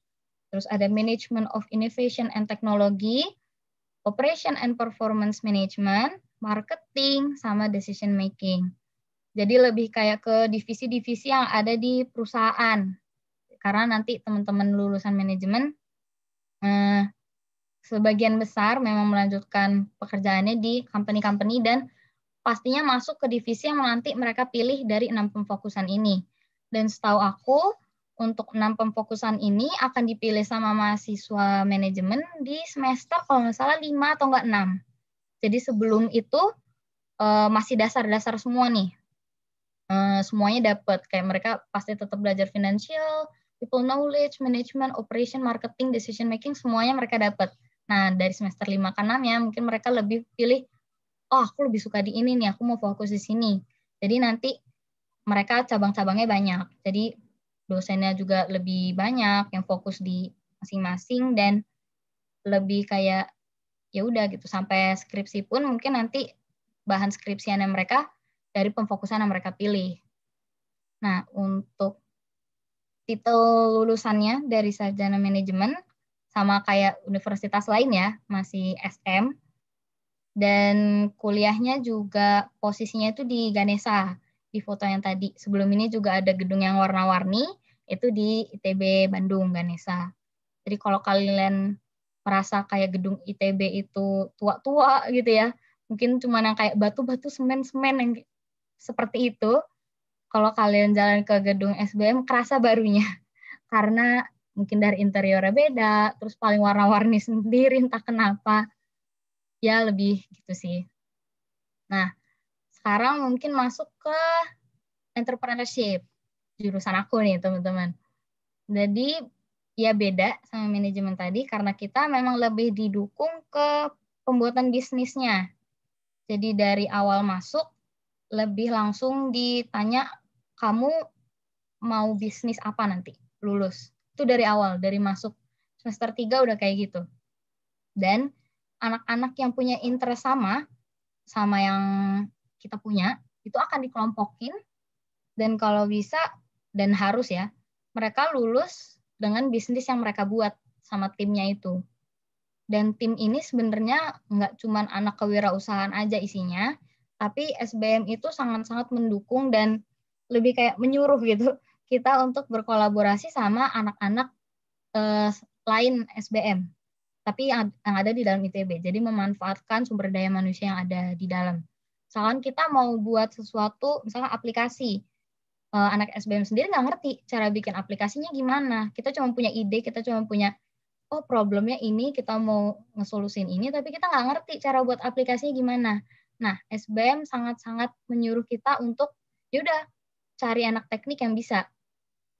Terus ada management of innovation and technology, operation and performance management, marketing, sama decision making. Jadi lebih kayak ke divisi-divisi yang ada di perusahaan. Karena nanti teman-teman lulusan manajemen eh, sebagian besar memang melanjutkan pekerjaannya di company-company dan pastinya masuk ke divisi yang nanti mereka pilih dari enam pemfokusan ini. Dan setahu aku, untuk enam pemfokusan ini akan dipilih sama mahasiswa manajemen di semester kalau nggak salah lima atau nggak enam. Jadi sebelum itu eh, masih dasar-dasar semua nih. Eh, semuanya dapat kayak mereka pasti tetap belajar financial, people knowledge, management, operation, marketing, decision making semuanya mereka dapat. Nah, dari semester lima ke enam ya mungkin mereka lebih pilih oh aku lebih suka di ini nih, aku mau fokus di sini. Jadi nanti mereka cabang-cabangnya banyak. Jadi dosennya juga lebih banyak yang fokus di masing-masing dan lebih kayak ya udah gitu sampai skripsi pun mungkin nanti bahan skripsiannya mereka dari pemfokusan yang mereka pilih. Nah, untuk titel lulusannya dari sarjana manajemen sama kayak universitas lain ya, masih SM. Dan kuliahnya juga posisinya itu di Ganesa di foto yang tadi. Sebelum ini juga ada gedung yang warna-warni, itu di ITB Bandung, Ganesa. Jadi kalau kalian merasa kayak gedung ITB itu tua-tua gitu ya, mungkin cuma yang kayak batu-batu, semen-semen yang seperti itu, kalau kalian jalan ke gedung SBM kerasa barunya. Karena mungkin dari interiornya beda, terus paling warna-warni sendiri entah kenapa. Ya lebih gitu sih. Nah, sekarang mungkin masuk ke entrepreneurship jurusan aku nih teman-teman. Jadi ya beda sama manajemen tadi karena kita memang lebih didukung ke pembuatan bisnisnya. Jadi dari awal masuk lebih langsung ditanya kamu mau bisnis apa nanti lulus. Itu dari awal, dari masuk semester tiga udah kayak gitu. Dan anak-anak yang punya interest sama sama yang kita punya itu akan dikelompokin dan kalau bisa dan harus ya mereka lulus dengan bisnis yang mereka buat sama timnya itu. Dan tim ini sebenarnya nggak cuma anak kewirausahaan aja isinya, tapi SBM itu sangat-sangat mendukung dan lebih kayak menyuruh gitu kita untuk berkolaborasi sama anak-anak eh, lain SBM, tapi yang ada di dalam ITB. Jadi memanfaatkan sumber daya manusia yang ada di dalam. Misalkan kita mau buat sesuatu, misalnya aplikasi, eh, anak SBM sendiri nggak ngerti cara bikin aplikasinya gimana. Kita cuma punya ide, kita cuma punya oh problemnya ini, kita mau ngesolusin ini, tapi kita nggak ngerti cara buat aplikasinya gimana. Nah, SBM sangat-sangat menyuruh kita untuk yaudah cari anak teknik yang bisa.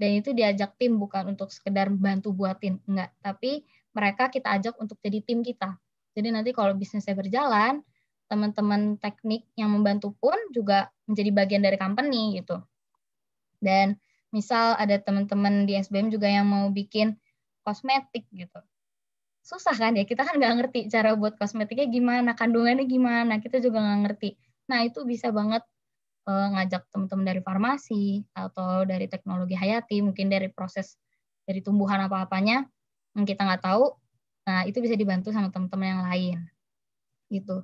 Dan itu diajak tim bukan untuk sekedar bantu buatin, enggak. Tapi mereka kita ajak untuk jadi tim kita. Jadi nanti kalau bisnisnya berjalan, teman-teman teknik yang membantu pun juga menjadi bagian dari company gitu. Dan misal ada teman-teman di SBM juga yang mau bikin kosmetik gitu. Susah kan ya, kita kan nggak ngerti cara buat kosmetiknya gimana, kandungannya gimana, kita juga nggak ngerti. Nah itu bisa banget uh, ngajak teman-teman dari farmasi atau dari teknologi hayati, mungkin dari proses dari tumbuhan apa-apanya, yang kita nggak tahu, nah itu bisa dibantu sama teman-teman yang lain gitu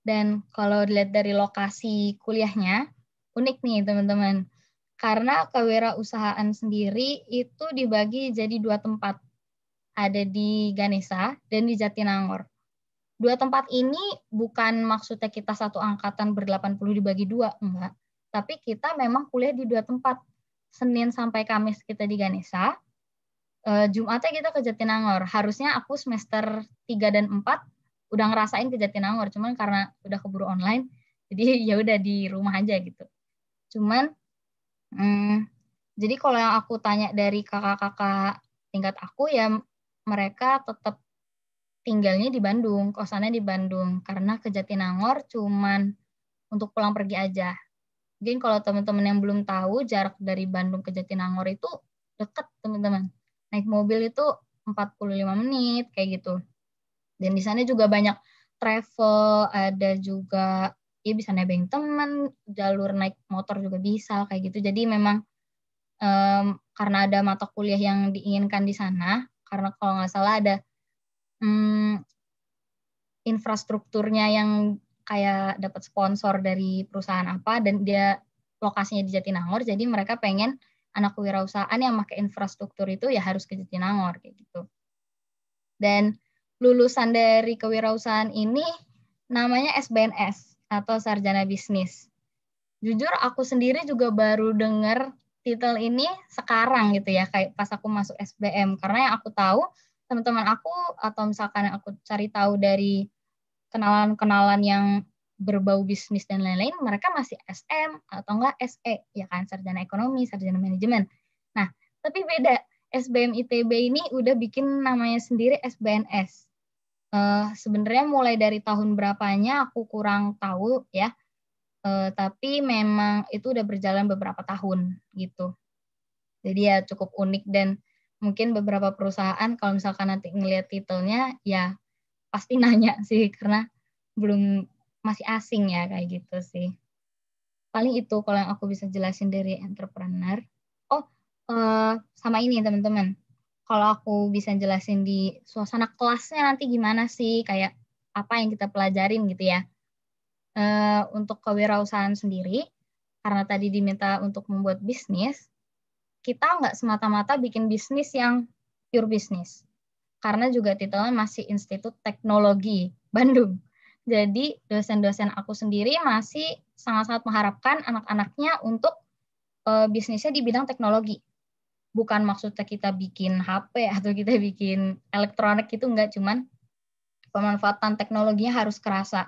dan kalau dilihat dari lokasi kuliahnya, unik nih teman-teman. Karena kewirausahaan sendiri itu dibagi jadi dua tempat. Ada di Ganesa dan di Jatinangor. Dua tempat ini bukan maksudnya kita satu angkatan ber-80 dibagi dua, enggak. Tapi kita memang kuliah di dua tempat. Senin sampai Kamis kita di Ganesa, eh, Jumatnya kita ke Jatinangor. Harusnya aku semester 3 dan 4 udah ngerasain ke Jatinangor cuman karena udah keburu online jadi ya udah di rumah aja gitu cuman hmm, jadi kalau yang aku tanya dari kakak-kakak tingkat aku ya mereka tetap tinggalnya di Bandung kosannya di Bandung karena ke Jatinangor cuman untuk pulang pergi aja mungkin kalau teman-teman yang belum tahu jarak dari Bandung ke Jatinangor itu deket teman-teman naik mobil itu 45 menit kayak gitu dan di sana juga banyak travel ada juga ya bisa nebeng teman jalur naik motor juga bisa kayak gitu jadi memang um, karena ada mata kuliah yang diinginkan di sana karena kalau nggak salah ada um, infrastrukturnya yang kayak dapat sponsor dari perusahaan apa dan dia lokasinya di Jatinangor jadi mereka pengen anak kewirausahaan yang pakai infrastruktur itu ya harus ke Jatinangor kayak gitu dan lulusan dari kewirausahaan ini namanya SBNS atau Sarjana Bisnis. Jujur aku sendiri juga baru dengar titel ini sekarang gitu ya kayak pas aku masuk SBM karena yang aku tahu teman-teman aku atau misalkan yang aku cari tahu dari kenalan-kenalan yang berbau bisnis dan lain-lain mereka masih SM atau enggak SE ya kan sarjana ekonomi sarjana manajemen nah tapi beda SBM ITB ini udah bikin namanya sendiri SBNS Uh, Sebenarnya mulai dari tahun berapanya aku kurang tahu ya, uh, tapi memang itu udah berjalan beberapa tahun gitu. Jadi ya cukup unik dan mungkin beberapa perusahaan kalau misalkan nanti ngelihat titelnya ya pasti nanya sih karena belum masih asing ya kayak gitu sih. Paling itu kalau yang aku bisa jelasin dari entrepreneur. Oh, uh, sama ini teman-teman kalau aku bisa jelasin di suasana kelasnya nanti gimana sih kayak apa yang kita pelajarin gitu ya. E, untuk kewirausahaan sendiri, karena tadi diminta untuk membuat bisnis, kita nggak semata-mata bikin bisnis yang pure bisnis. Karena juga titelnya masih Institut Teknologi Bandung. Jadi dosen-dosen aku sendiri masih sangat-sangat mengharapkan anak-anaknya untuk e, bisnisnya di bidang teknologi bukan maksudnya kita bikin HP atau kita bikin elektronik itu enggak cuman pemanfaatan teknologinya harus kerasa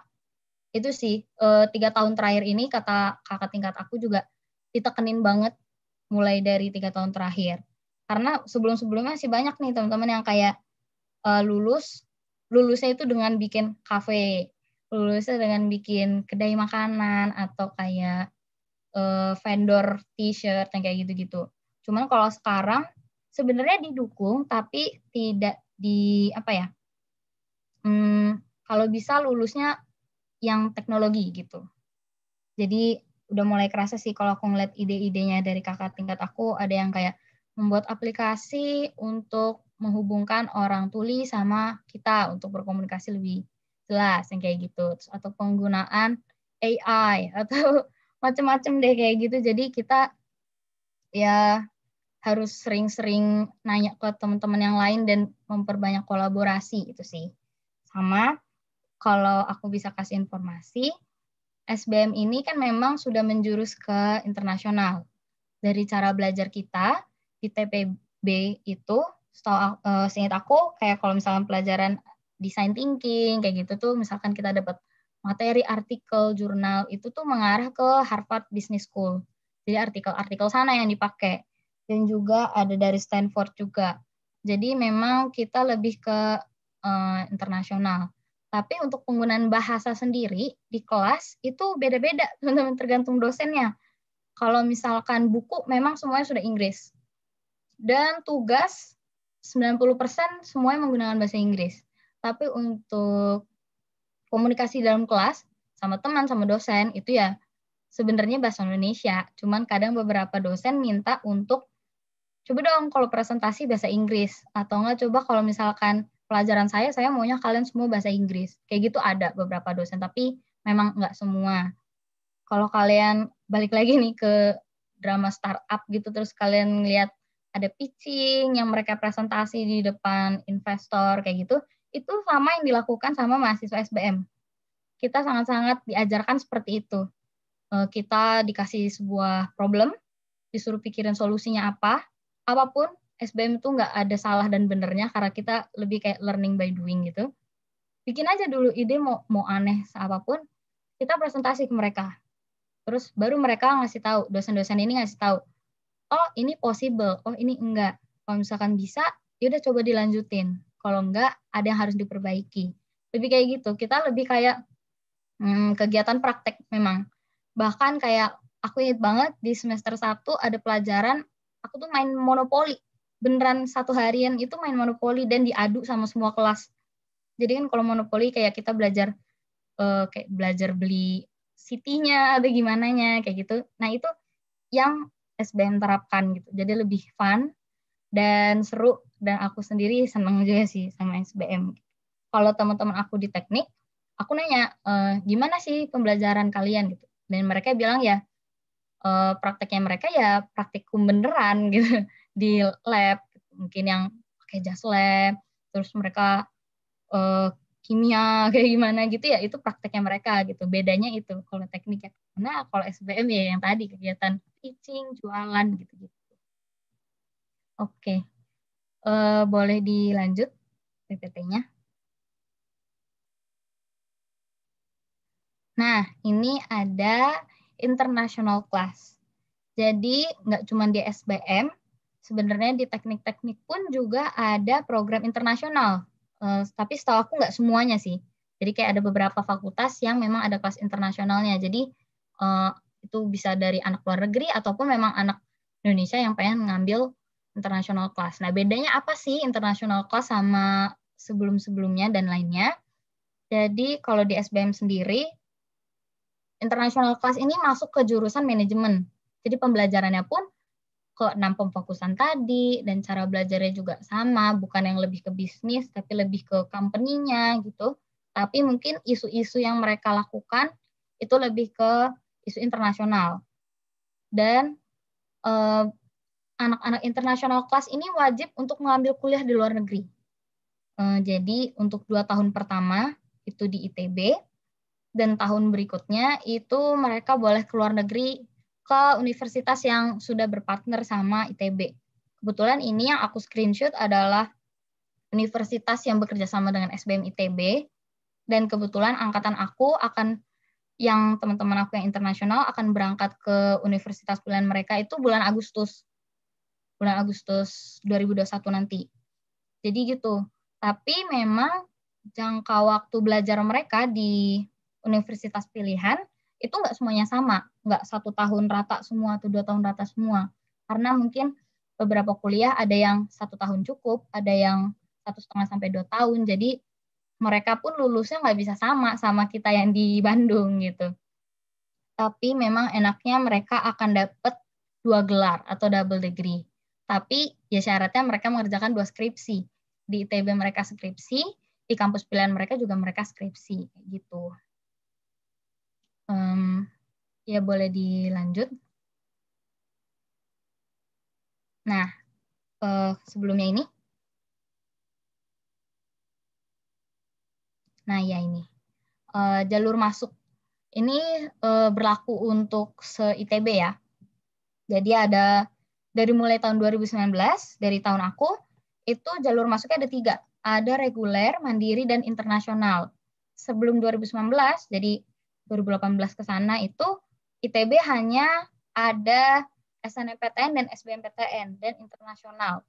itu sih e, tiga tahun terakhir ini kata kakak tingkat aku juga ditekenin banget mulai dari tiga tahun terakhir karena sebelum sebelumnya sih banyak nih teman-teman yang kayak e, lulus lulusnya itu dengan bikin kafe lulusnya dengan bikin kedai makanan atau kayak e, vendor t-shirt yang kayak gitu-gitu Cuman kalau sekarang sebenarnya didukung tapi tidak di apa ya? Hmm, kalau bisa lulusnya yang teknologi gitu. Jadi udah mulai kerasa sih kalau aku ngeliat ide-idenya dari kakak tingkat aku ada yang kayak membuat aplikasi untuk menghubungkan orang tuli sama kita untuk berkomunikasi lebih jelas yang kayak gitu Terus, atau penggunaan AI atau macam-macam deh kayak gitu jadi kita ya harus sering-sering nanya ke teman-teman yang lain dan memperbanyak kolaborasi itu sih. Sama kalau aku bisa kasih informasi, SBM ini kan memang sudah menjurus ke internasional. Dari cara belajar kita di TPB itu, setahu, uh, seingat aku, kayak kalau misalnya pelajaran design thinking, kayak gitu tuh, misalkan kita dapat materi artikel jurnal itu tuh mengarah ke Harvard Business School. Jadi artikel-artikel sana yang dipakai dan juga ada dari Stanford juga. Jadi memang kita lebih ke uh, internasional. Tapi untuk penggunaan bahasa sendiri di kelas itu beda-beda, teman-teman tergantung dosennya. Kalau misalkan buku memang semuanya sudah Inggris. Dan tugas 90% semuanya menggunakan bahasa Inggris. Tapi untuk komunikasi dalam kelas sama teman sama dosen itu ya sebenarnya bahasa Indonesia. Cuman kadang beberapa dosen minta untuk coba dong kalau presentasi bahasa Inggris atau enggak coba kalau misalkan pelajaran saya saya maunya kalian semua bahasa Inggris kayak gitu ada beberapa dosen tapi memang enggak semua kalau kalian balik lagi nih ke drama startup gitu terus kalian lihat ada pitching yang mereka presentasi di depan investor kayak gitu itu sama yang dilakukan sama mahasiswa SBM kita sangat-sangat diajarkan seperti itu eh, kita dikasih sebuah problem disuruh pikirin solusinya apa apapun SBM itu nggak ada salah dan benernya karena kita lebih kayak learning by doing gitu. Bikin aja dulu ide mau mau aneh apapun, kita presentasi ke mereka. Terus baru mereka ngasih tahu, dosen-dosen ini ngasih tahu, oh ini possible, oh ini enggak. Kalau misalkan bisa, ya udah coba dilanjutin. Kalau enggak, ada yang harus diperbaiki. Lebih kayak gitu, kita lebih kayak hmm, kegiatan praktek memang. Bahkan kayak aku ingat banget di semester 1 ada pelajaran aku tuh main monopoli beneran satu harian itu main monopoli dan diadu sama semua kelas jadi kan kalau monopoli kayak kita belajar uh, kayak belajar beli city-nya atau gimana nya kayak gitu nah itu yang SBM terapkan gitu jadi lebih fun dan seru dan aku sendiri seneng juga sih sama SBM kalau teman-teman aku di teknik aku nanya e, gimana sih pembelajaran kalian gitu dan mereka bilang ya uh, prakteknya mereka ya praktikum beneran gitu di lab mungkin yang pakai jas lab terus mereka uh, kimia kayak gimana gitu ya itu prakteknya mereka gitu bedanya itu kalau teknik ya karena kalau SBM ya yang tadi kegiatan teaching jualan gitu gitu oke okay. uh, eh, boleh dilanjut PPT-nya nah ini ada international class. Jadi nggak cuma di SBM, sebenarnya di teknik-teknik pun juga ada program internasional. Uh, tapi setahu aku nggak semuanya sih. Jadi kayak ada beberapa fakultas yang memang ada kelas internasionalnya. Jadi uh, itu bisa dari anak luar negeri ataupun memang anak Indonesia yang pengen ngambil international class. Nah bedanya apa sih international class sama sebelum-sebelumnya dan lainnya? Jadi kalau di SBM sendiri International class ini masuk ke jurusan manajemen. Jadi pembelajarannya pun ke enam pemfokusan tadi dan cara belajarnya juga sama, bukan yang lebih ke bisnis tapi lebih ke company-nya gitu. Tapi mungkin isu-isu yang mereka lakukan itu lebih ke isu internasional. Dan anak eh, anak-anak internasional class ini wajib untuk mengambil kuliah di luar negeri. Eh, jadi untuk dua tahun pertama itu di ITB, dan tahun berikutnya itu mereka boleh keluar negeri ke universitas yang sudah berpartner sama ITB. Kebetulan ini yang aku screenshot adalah universitas yang bekerja sama dengan SBM ITB dan kebetulan angkatan aku akan yang teman-teman aku yang internasional akan berangkat ke universitas pilihan mereka itu bulan Agustus. Bulan Agustus 2021 nanti. Jadi gitu. Tapi memang jangka waktu belajar mereka di universitas pilihan itu nggak semuanya sama, nggak satu tahun rata semua atau dua tahun rata semua, karena mungkin beberapa kuliah ada yang satu tahun cukup, ada yang satu setengah sampai dua tahun, jadi mereka pun lulusnya nggak bisa sama sama kita yang di Bandung gitu. Tapi memang enaknya mereka akan dapat dua gelar atau double degree. Tapi ya syaratnya mereka mengerjakan dua skripsi. Di ITB mereka skripsi, di kampus pilihan mereka juga mereka skripsi gitu. Um, ya boleh dilanjut. Nah, uh, sebelumnya ini. Nah, ya ini. Uh, jalur masuk. Ini uh, berlaku untuk se-ITB ya. Jadi ada dari mulai tahun 2019, dari tahun aku, itu jalur masuknya ada tiga. Ada reguler, mandiri, dan internasional. Sebelum 2019, jadi 2018 ke sana itu ITB hanya ada SNMPTN dan SBMPTN dan internasional.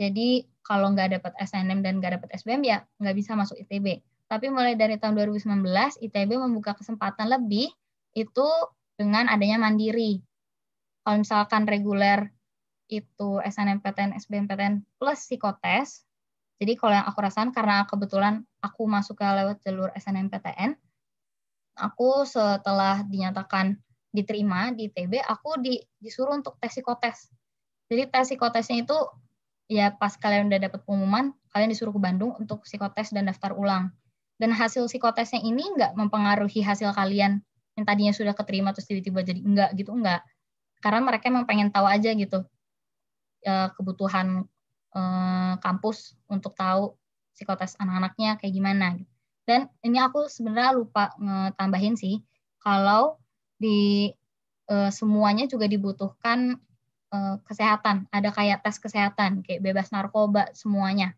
Jadi kalau nggak dapat SNM dan nggak dapat SBM ya nggak bisa masuk ITB. Tapi mulai dari tahun 2019 ITB membuka kesempatan lebih itu dengan adanya mandiri. Kalau misalkan reguler itu SNMPTN, SBMPTN plus psikotes. Jadi kalau yang aku rasakan karena kebetulan aku masuk ke lewat jalur SNMPTN, aku setelah dinyatakan diterima di TB, aku di, disuruh untuk tes psikotes. Jadi tes psikotesnya itu ya pas kalian udah dapat pengumuman, kalian disuruh ke Bandung untuk psikotes dan daftar ulang. Dan hasil psikotesnya ini nggak mempengaruhi hasil kalian yang tadinya sudah keterima terus tiba-tiba jadi enggak gitu enggak. Karena mereka emang pengen tahu aja gitu ya, kebutuhan eh, kampus untuk tahu psikotes anak-anaknya kayak gimana gitu dan ini aku sebenarnya lupa tambahin sih kalau di e, semuanya juga dibutuhkan e, kesehatan ada kayak tes kesehatan kayak bebas narkoba semuanya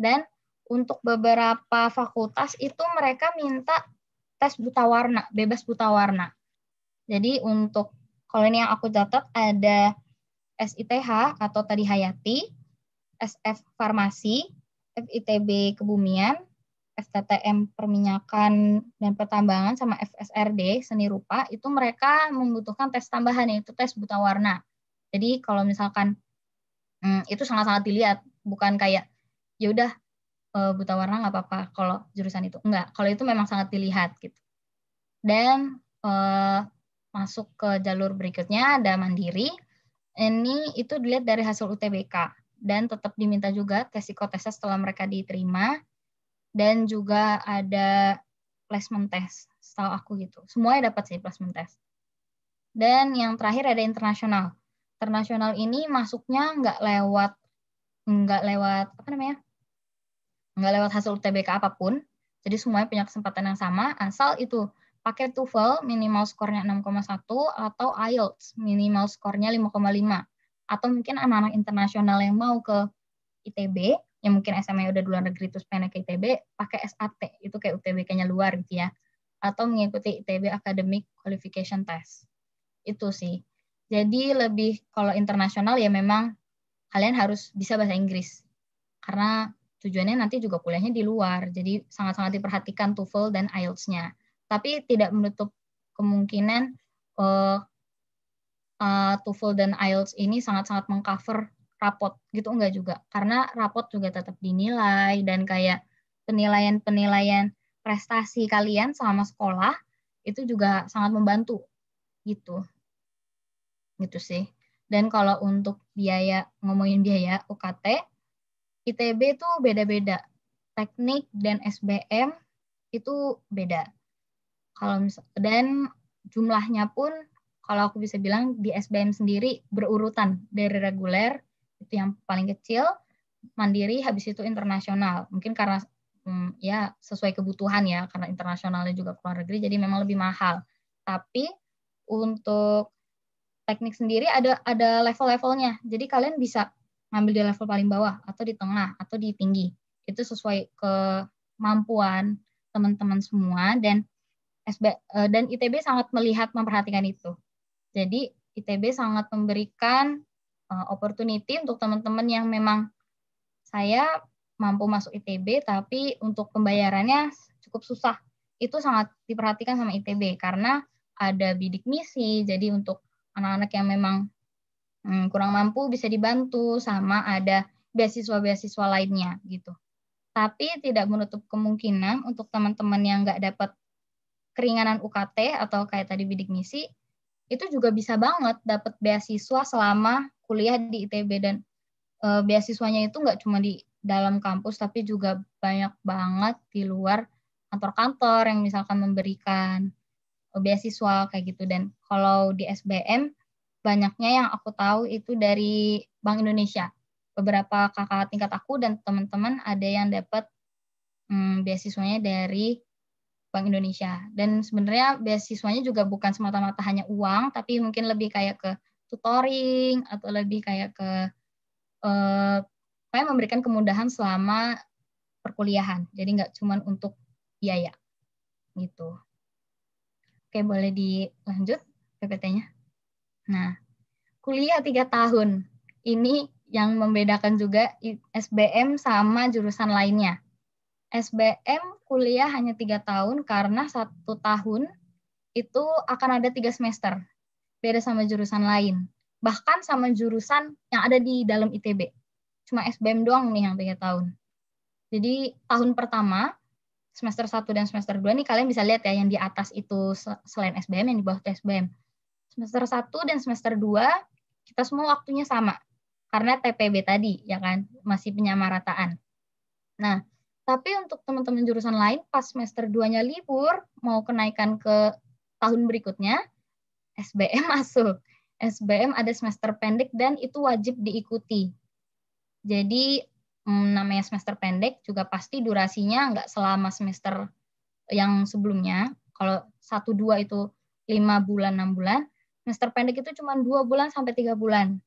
dan untuk beberapa fakultas itu mereka minta tes buta warna bebas buta warna jadi untuk kalau ini yang aku catat ada SITH atau tadi Hayati SF Farmasi, FITB Kebumian, STTM perminyakan dan pertambangan sama FSRD seni rupa itu mereka membutuhkan tes tambahan yaitu tes buta warna. Jadi kalau misalkan hmm, itu sangat-sangat dilihat bukan kayak ya udah eh, buta warna nggak apa-apa kalau jurusan itu enggak kalau itu memang sangat dilihat gitu dan eh, masuk ke jalur berikutnya ada mandiri ini itu dilihat dari hasil UTBK dan tetap diminta juga tes psikotesnya setelah mereka diterima dan juga ada placement test setahu aku gitu. Semuanya dapat sih placement test. Dan yang terakhir ada internasional. Internasional ini masuknya nggak lewat nggak lewat apa namanya? nggak lewat hasil UTBK apapun. Jadi semuanya punya kesempatan yang sama asal itu pakai TOEFL minimal skornya 6,1 atau IELTS minimal skornya 5,5 atau mungkin anak-anak internasional yang mau ke ITB yang mungkin SMA udah di luar negeri terus pengen ke ITB pakai SAT itu kayak UTBK-nya luar gitu ya atau mengikuti ITB Academic Qualification Test itu sih jadi lebih kalau internasional ya memang kalian harus bisa bahasa Inggris karena tujuannya nanti juga kuliahnya di luar jadi sangat-sangat diperhatikan TOEFL dan IELTS-nya tapi tidak menutup kemungkinan uh, uh, TOEFL dan IELTS ini sangat-sangat mengcover rapot gitu enggak juga karena rapot juga tetap dinilai dan kayak penilaian-penilaian prestasi kalian selama sekolah itu juga sangat membantu gitu gitu sih dan kalau untuk biaya ngomongin biaya UKT ITB itu beda-beda teknik dan SBM itu beda kalau misal, dan jumlahnya pun kalau aku bisa bilang di SBM sendiri berurutan dari reguler itu yang paling kecil mandiri habis itu internasional mungkin karena hmm, ya sesuai kebutuhan ya karena internasionalnya juga keluar negeri jadi memang lebih mahal tapi untuk teknik sendiri ada ada level-levelnya jadi kalian bisa ngambil di level paling bawah atau di tengah atau di tinggi itu sesuai kemampuan teman-teman semua dan SB eh, dan ITB sangat melihat memperhatikan itu jadi ITB sangat memberikan Eh, opportunity untuk teman-teman yang memang saya mampu masuk ITB tapi untuk pembayarannya cukup susah. Itu sangat diperhatikan sama ITB karena ada bidik misi. Jadi untuk anak-anak yang memang hmm, kurang mampu bisa dibantu sama ada beasiswa-beasiswa lainnya gitu. Tapi tidak menutup kemungkinan untuk teman-teman yang nggak dapat keringanan UKT atau kayak tadi bidik misi itu juga bisa banget dapat beasiswa selama kuliah di ITB dan e, beasiswanya itu nggak cuma di dalam kampus tapi juga banyak banget di luar kantor-kantor yang misalkan memberikan eh, beasiswa kayak gitu dan kalau di SBM banyaknya yang aku tahu itu dari Bank Indonesia beberapa kakak tingkat aku dan teman-teman ada yang dapat hmm, beasiswanya dari Bank Indonesia. Dan sebenarnya beasiswanya juga bukan semata-mata hanya uang, tapi mungkin lebih kayak ke tutoring atau lebih kayak ke eh, kayak memberikan kemudahan selama perkuliahan. Jadi nggak cuma untuk biaya gitu. Oke, boleh dilanjut PPT-nya. Nah, kuliah tiga tahun. Ini yang membedakan juga SBM sama jurusan lainnya. SBM kuliah hanya tiga tahun karena satu tahun itu akan ada tiga semester beda sama jurusan lain bahkan sama jurusan yang ada di dalam ITB cuma SBM doang nih yang tiga tahun jadi tahun pertama semester satu dan semester dua nih kalian bisa lihat ya yang di atas itu selain SBM yang di bawah itu SBM. Semester satu dan semester dua kita semua waktunya sama karena TPB tadi ya kan masih penyamarataan. Nah, tapi untuk teman-teman jurusan lain, pas semester 2-nya libur, mau kenaikan ke tahun berikutnya, SBM masuk. SBM ada semester pendek dan itu wajib diikuti. Jadi mm, namanya semester pendek juga pasti durasinya nggak selama semester yang sebelumnya. Kalau satu dua itu lima bulan, enam bulan. Semester pendek itu cuma dua bulan sampai tiga bulan.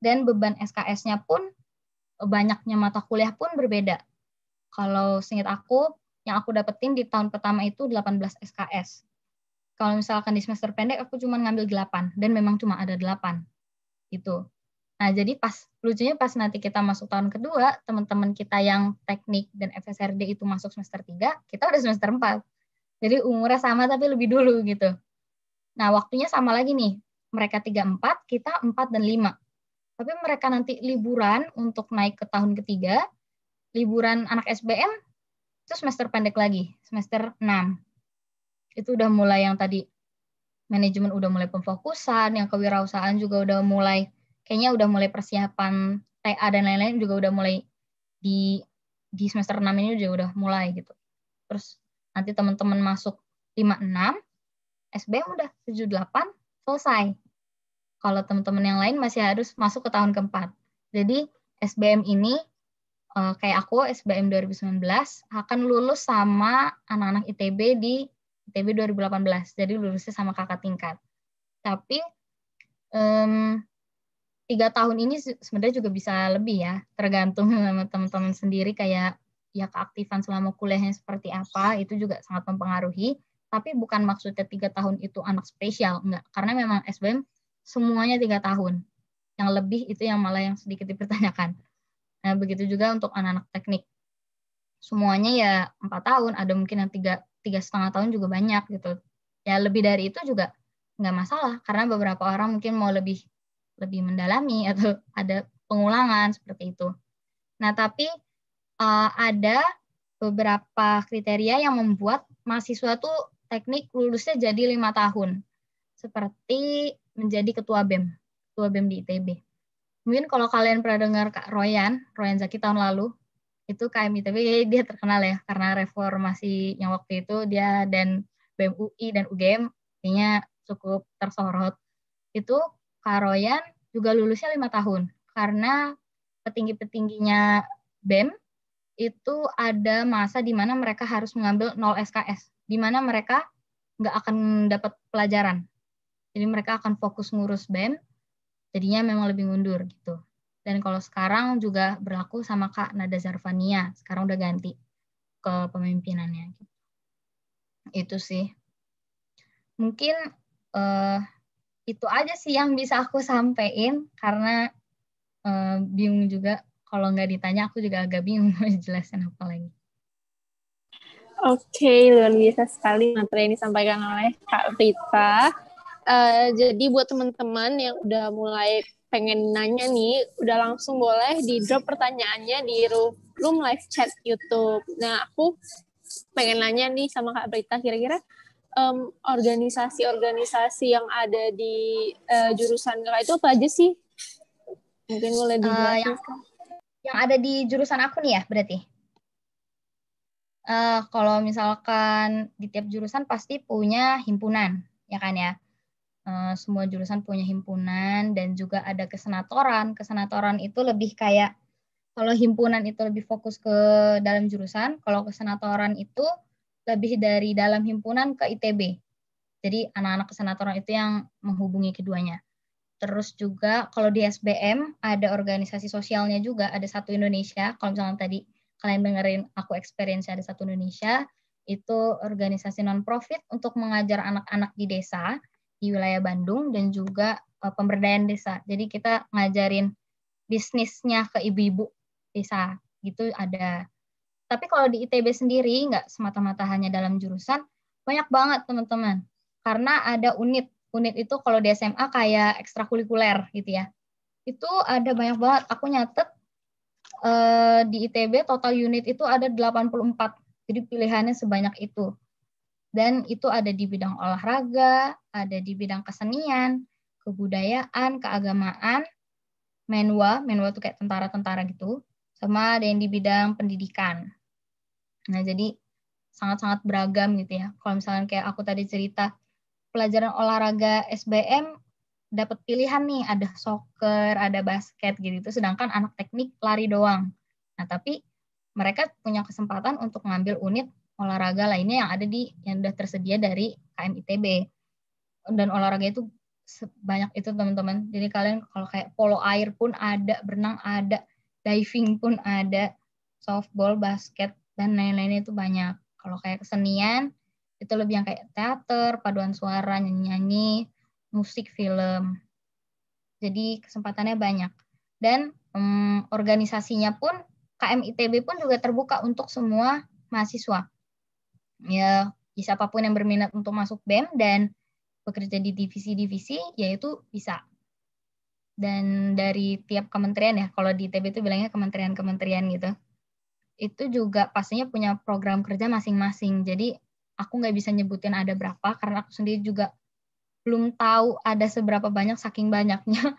Dan beban SKS-nya pun, banyaknya mata kuliah pun berbeda kalau singkat aku, yang aku dapetin di tahun pertama itu 18 SKS. Kalau misalkan di semester pendek, aku cuma ngambil 8. Dan memang cuma ada 8. Gitu. Nah, jadi pas lucunya pas nanti kita masuk tahun kedua, teman-teman kita yang teknik dan FSRD itu masuk semester 3, kita udah semester 4. Jadi umurnya sama tapi lebih dulu gitu. Nah, waktunya sama lagi nih. Mereka 3 4, kita 4 dan 5. Tapi mereka nanti liburan untuk naik ke tahun ketiga, liburan anak SBM itu semester pendek lagi, semester 6. Itu udah mulai yang tadi manajemen udah mulai pemfokusan, yang kewirausahaan juga udah mulai kayaknya udah mulai persiapan TA dan lain-lain juga udah mulai di di semester 6 ini juga udah mulai gitu. Terus nanti teman-teman masuk 56, SBM udah 78 selesai. Kalau teman-teman yang lain masih harus masuk ke tahun keempat. Jadi SBM ini uh, kayak aku SBM 2019 akan lulus sama anak-anak ITB di ITB 2018. Jadi lulusnya sama kakak tingkat. Tapi um, tiga tahun ini sebenarnya juga bisa lebih ya, tergantung sama teman-teman sendiri kayak ya keaktifan selama kuliahnya seperti apa itu juga sangat mempengaruhi. Tapi bukan maksudnya tiga tahun itu anak spesial, enggak. Karena memang SBM semuanya tiga tahun. Yang lebih itu yang malah yang sedikit dipertanyakan. Nah, begitu juga untuk anak-anak teknik. Semuanya ya empat tahun, ada mungkin yang tiga tiga setengah tahun juga banyak gitu. Ya lebih dari itu juga nggak masalah karena beberapa orang mungkin mau lebih lebih mendalami atau ada pengulangan seperti itu. Nah tapi uh, ada beberapa kriteria yang membuat mahasiswa tuh teknik lulusnya jadi lima tahun seperti menjadi ketua BEM, ketua BEM di ITB. Mungkin kalau kalian pernah dengar Kak Royan, Royan Zaki tahun lalu, itu tapi dia terkenal ya karena reformasi yang waktu itu dia dan BEM UI dan UGM artinya cukup tersorot. Itu Kak Royan juga lulusnya lima tahun karena petinggi-petingginya BEM itu ada masa di mana mereka harus mengambil 0 SKS, di mana mereka nggak akan dapat pelajaran. Jadi mereka akan fokus ngurus BEM, Jadinya memang lebih mundur gitu. Dan kalau sekarang juga berlaku sama Kak Nada Zarvania. Sekarang udah ganti ke pemimpinannya. Gitu. Itu sih. Mungkin uh, itu aja sih yang bisa aku sampaikan karena uh, bingung juga kalau nggak ditanya aku juga agak bingung mau jelasin apa lagi. Oke, okay, luar biasa sekali materi ini disampaikan oleh Kak Rita. Eh, jadi buat teman-teman yang udah mulai pengen nanya nih, udah langsung boleh di drop pertanyaannya di room, live chat YouTube. Nah, aku pengen nanya nih sama Kak Brita kira-kira um, organisasi-organisasi yang ada di uh, jurusan kakak itu apa aja sih? Mungkin boleh eh, di Uh, yang, yang ada di jurusan aku nih ya berarti? Uh, kalau misalkan di tiap jurusan pasti punya himpunan, ya kan ya? Eh, semua jurusan punya himpunan dan juga ada kesenatoran. Kesenatoran itu lebih kayak kalau himpunan itu lebih fokus ke dalam jurusan, kalau kesenatoran itu lebih dari dalam himpunan ke ITB. Jadi anak-anak kesenatoran itu yang menghubungi keduanya. Terus juga kalau di SBM ada organisasi sosialnya juga, ada satu Indonesia. Kalau misalnya tadi kalian dengerin aku experience ada satu Indonesia, itu organisasi non-profit untuk mengajar anak-anak di desa di wilayah Bandung dan juga uh, pemberdayaan desa. Jadi kita ngajarin bisnisnya ke ibu-ibu desa gitu ada. Tapi kalau di ITB sendiri nggak semata-mata hanya dalam jurusan, banyak banget teman-teman. Karena ada unit. Unit itu kalau di SMA kayak ekstrakurikuler gitu ya. Itu ada banyak banget. Aku nyatet eh, di ITB total unit itu ada 84. Jadi pilihannya sebanyak itu. Dan itu ada di bidang olahraga, ada di bidang kesenian, kebudayaan, keagamaan, menwa, menwa itu kayak tentara-tentara gitu, sama ada yang di bidang pendidikan. Nah, jadi sangat-sangat beragam gitu ya. Kalau misalnya kayak aku tadi cerita, pelajaran olahraga SBM dapat pilihan nih ada soccer, ada basket gitu. Sedangkan anak teknik lari doang. Nah, tapi mereka punya kesempatan untuk ngambil unit olahraga lainnya yang ada di yang sudah tersedia dari KMITB dan olahraga itu banyak itu teman-teman jadi kalian kalau kayak polo air pun ada berenang ada diving pun ada softball basket dan lain lain itu banyak kalau kayak kesenian itu lebih yang kayak teater paduan suara nyanyi-nyanyi musik film jadi kesempatannya banyak dan hmm, organisasinya pun KM ITB pun juga terbuka untuk semua mahasiswa ya siapapun yang berminat untuk masuk BEM dan bekerja di divisi-divisi yaitu bisa dan dari tiap kementerian ya kalau di TB itu bilangnya kementerian-kementerian gitu itu juga pastinya punya program kerja masing-masing jadi aku nggak bisa nyebutin ada berapa karena aku sendiri juga belum tahu ada seberapa banyak saking banyaknya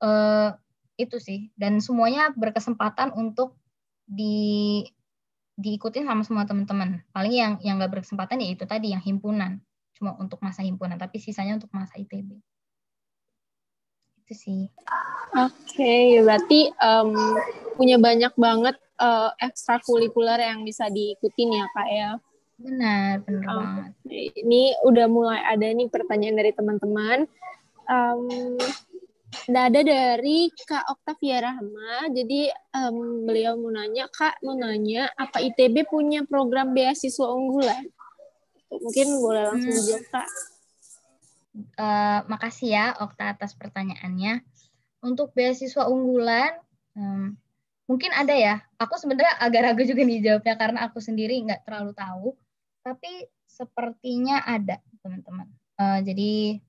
uh, itu sih dan semuanya berkesempatan untuk di diikuti sama semua teman-teman. Paling yang yang nggak berkesempatan ya itu tadi yang himpunan. Cuma untuk masa himpunan, tapi sisanya untuk masa IPB. Itu sih. Oke, okay, berarti um, punya banyak banget uh, ekstrakurikuler yang bisa diikutin ya kak ya. Benar, benar um, Ini udah mulai ada nih pertanyaan dari teman-teman. Um, ada dari Kak Oktavia Rahma. Jadi um, beliau mau nanya, Kak mau nanya apa ITB punya program beasiswa unggulan? Mungkin boleh langsung hmm. dijawab, Kak. Uh, makasih ya Okta atas pertanyaannya. Untuk beasiswa unggulan, um, mungkin ada ya. Aku sebenarnya agak ragu juga nih jawabnya karena aku sendiri nggak terlalu tahu. Tapi sepertinya ada, teman-teman. Uh, jadi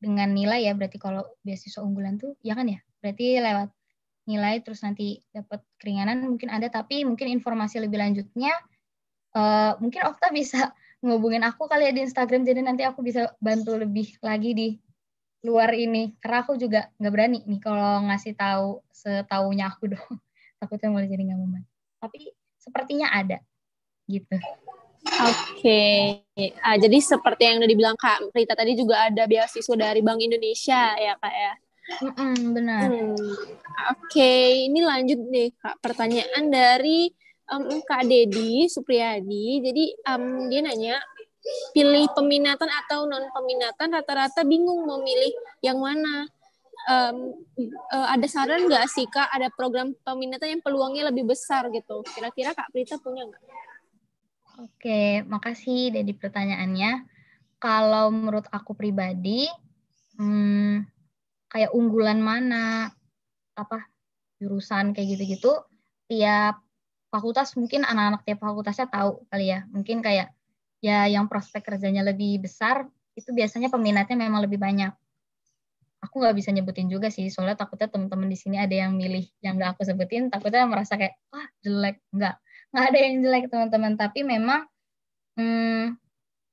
dengan nilai ya berarti kalau beasiswa unggulan tuh ya kan ya berarti lewat nilai terus nanti dapat keringanan mungkin ada tapi mungkin informasi lebih lanjutnya uh, mungkin Okta bisa ngubungin aku kali ya di Instagram jadi nanti aku bisa bantu lebih lagi di luar ini karena aku juga nggak berani nih kalau ngasih tahu setahunya aku dong takutnya malah jadi nggak mau tapi sepertinya ada gitu. Oke, okay. ah, jadi seperti yang udah dibilang Kak Rita tadi juga ada beasiswa dari Bank Indonesia ya Kak ya? Mm-mm, benar. Hmm. Oke, okay. ini lanjut nih Kak, pertanyaan dari um, Kak Dedi Supriyadi. Jadi um, dia nanya, pilih peminatan atau non peminatan rata-rata bingung mau milih yang mana? Um, uh, ada saran nggak sih Kak, ada program peminatan yang peluangnya lebih besar gitu? Kira-kira Kak Rita punya nggak? Oke, makasih Dedi pertanyaannya. Kalau menurut aku pribadi, hmm, kayak unggulan mana, apa jurusan kayak gitu-gitu, tiap fakultas mungkin anak-anak tiap fakultasnya tahu kali ya. Mungkin kayak ya yang prospek kerjanya lebih besar itu biasanya peminatnya memang lebih banyak. Aku nggak bisa nyebutin juga sih, soalnya takutnya teman-teman di sini ada yang milih yang nggak aku sebutin, takutnya merasa kayak wah jelek nggak nggak ada yang jelek teman-teman tapi memang hmm,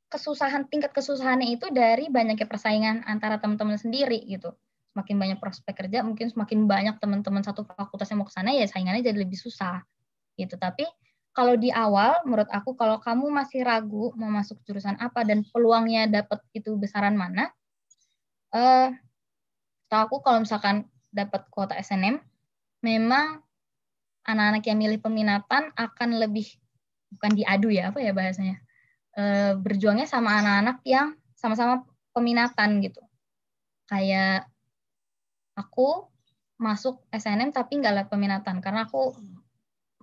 kesusahan tingkat kesusahannya itu dari banyaknya persaingan antara teman-teman sendiri gitu semakin banyak prospek kerja mungkin semakin banyak teman-teman satu fakultas yang mau ke sana ya saingannya jadi lebih susah gitu tapi kalau di awal menurut aku kalau kamu masih ragu mau masuk jurusan apa dan peluangnya dapat itu besaran mana eh tahu aku kalau misalkan dapat kuota SNM memang anak-anak yang milih peminatan akan lebih bukan diadu ya apa ya bahasanya e, berjuangnya sama anak-anak yang sama-sama peminatan gitu kayak aku masuk SNM tapi nggak lewat peminatan karena aku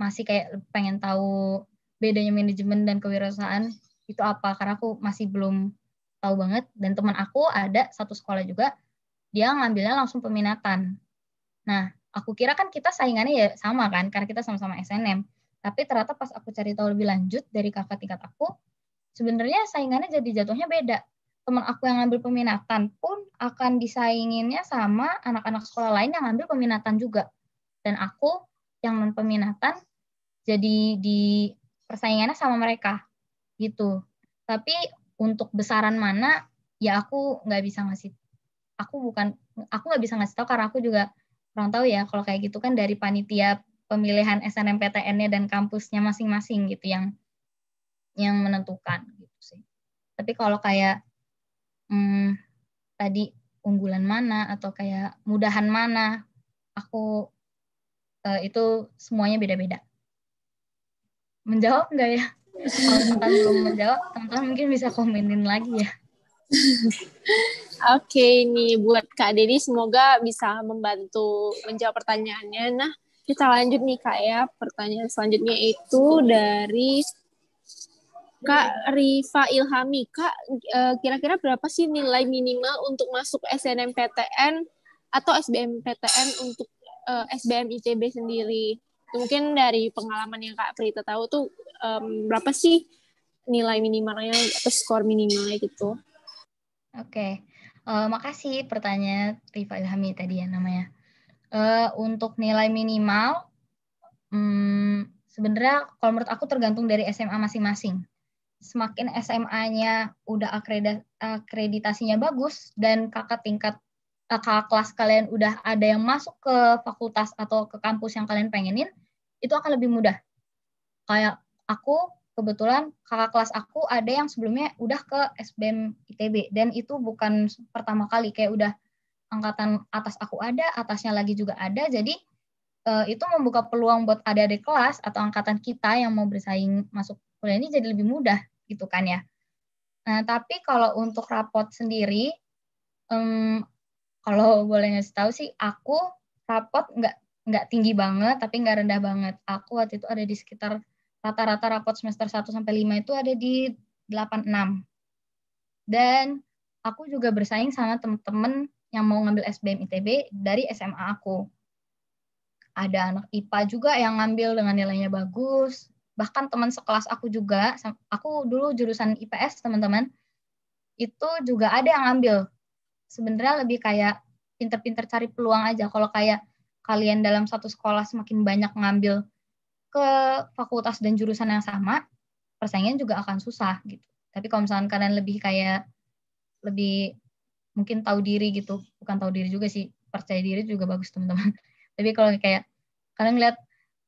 masih kayak pengen tahu bedanya manajemen dan kewirausahaan itu apa karena aku masih belum tahu banget dan teman aku ada satu sekolah juga dia ngambilnya langsung peminatan nah Aku kira kan kita saingannya ya sama kan, karena kita sama-sama SNM. Tapi ternyata pas aku cari tahu lebih lanjut dari kakak tingkat aku, sebenarnya saingannya jadi jatuhnya beda. Teman aku yang ngambil peminatan pun akan disainginnya sama anak-anak sekolah lain yang ngambil peminatan juga. Dan aku yang non peminatan jadi di persaingannya sama mereka gitu. Tapi untuk besaran mana ya aku nggak bisa ngasih aku bukan aku nggak bisa ngasih tahu karena aku juga kurang tahu ya kalau kayak gitu kan dari panitia pemilihan SNMPTN-nya dan kampusnya masing-masing gitu yang yang menentukan gitu sih. Tapi kalau kayak hmm, tadi unggulan mana atau kayak mudahan mana, aku eh, itu semuanya beda-beda. Menjawab enggak ya? Kalau belum menjawab, teman-teman mungkin bisa komenin lagi ya. Oke, ini buat Kak Dedi semoga bisa membantu menjawab pertanyaannya. Nah, kita lanjut nih Kak ya. Pertanyaan selanjutnya itu dari Kak Rifa Ilhami. Kak, eh, kira-kira berapa sih nilai minimal untuk masuk SNMPTN atau SBMPTN untuk eh, SBM ITB sendiri? Mungkin dari pengalaman yang Kak Prita tahu tuh berapa sih nilai minimalnya atau skor minimalnya gitu? Oke, okay. uh, eh, makasih pertanyaan Rifa Ilhami tadi ya namanya. Uh, untuk nilai minimal, um, sebenarnya kalau menurut aku tergantung dari SMA masing-masing. Semakin SMA-nya udah akreditasinya bagus dan kakak tingkat eh, kakak kelas kalian udah ada yang masuk ke fakultas atau ke kampus yang kalian pengenin, itu akan lebih mudah. Kayak aku kebetulan kakak kelas aku ada yang sebelumnya udah ke SBM ITB dan itu bukan pertama kali kayak udah angkatan atas aku ada atasnya lagi juga ada jadi uh, itu membuka peluang buat adik-adik kelas atau angkatan kita yang mau bersaing masuk kuliah ini jadi lebih mudah gitu kan ya nah tapi kalau untuk rapot sendiri um, kalau boleh ngasih tahu sih aku rapot nggak nggak tinggi banget tapi nggak rendah banget aku waktu itu ada di sekitar rata-rata rapot semester 1 sampai 5 itu ada di 86. Dan aku juga bersaing sama teman-teman yang mau ngambil SBM ITB dari SMA aku. Ada anak IPA juga yang ngambil dengan nilainya bagus. Bahkan teman sekelas aku juga, aku dulu jurusan IPS teman-teman, itu juga ada yang ngambil. Sebenarnya lebih kayak pinter-pinter cari peluang aja. Kalau kayak kalian dalam satu sekolah semakin banyak ngambil ke fakultas dan jurusan yang sama, persaingan juga akan susah gitu. Tapi kalau misalkan kalian lebih kayak lebih mungkin tahu diri gitu, bukan tahu diri juga sih, percaya diri juga bagus teman-teman. Tapi kalau kayak kalian lihat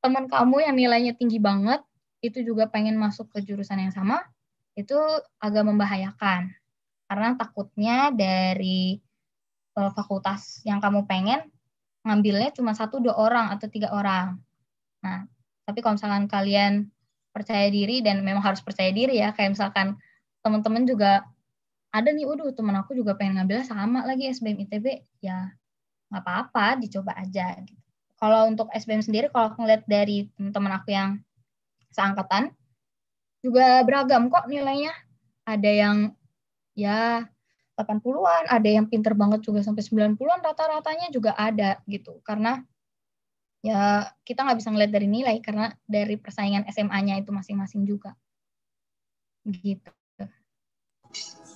teman kamu yang nilainya tinggi banget, itu juga pengen masuk ke jurusan yang sama, itu agak membahayakan. Karena takutnya dari e, fakultas yang kamu pengen ngambilnya cuma satu dua orang atau tiga orang. Nah, tapi kalau misalkan kalian percaya diri dan memang harus percaya diri ya kayak misalkan teman-teman juga ada nih udah teman aku juga pengen ngambil sama lagi SBM ITB ya nggak apa-apa dicoba aja gitu. kalau untuk SBM sendiri kalau aku ngeliat dari teman-teman aku yang seangkatan juga beragam kok nilainya ada yang ya 80-an, ada yang pinter banget juga sampai 90-an rata-ratanya juga ada gitu. Karena ya kita nggak bisa ngeliat dari nilai karena dari persaingan SMA-nya itu masing-masing juga gitu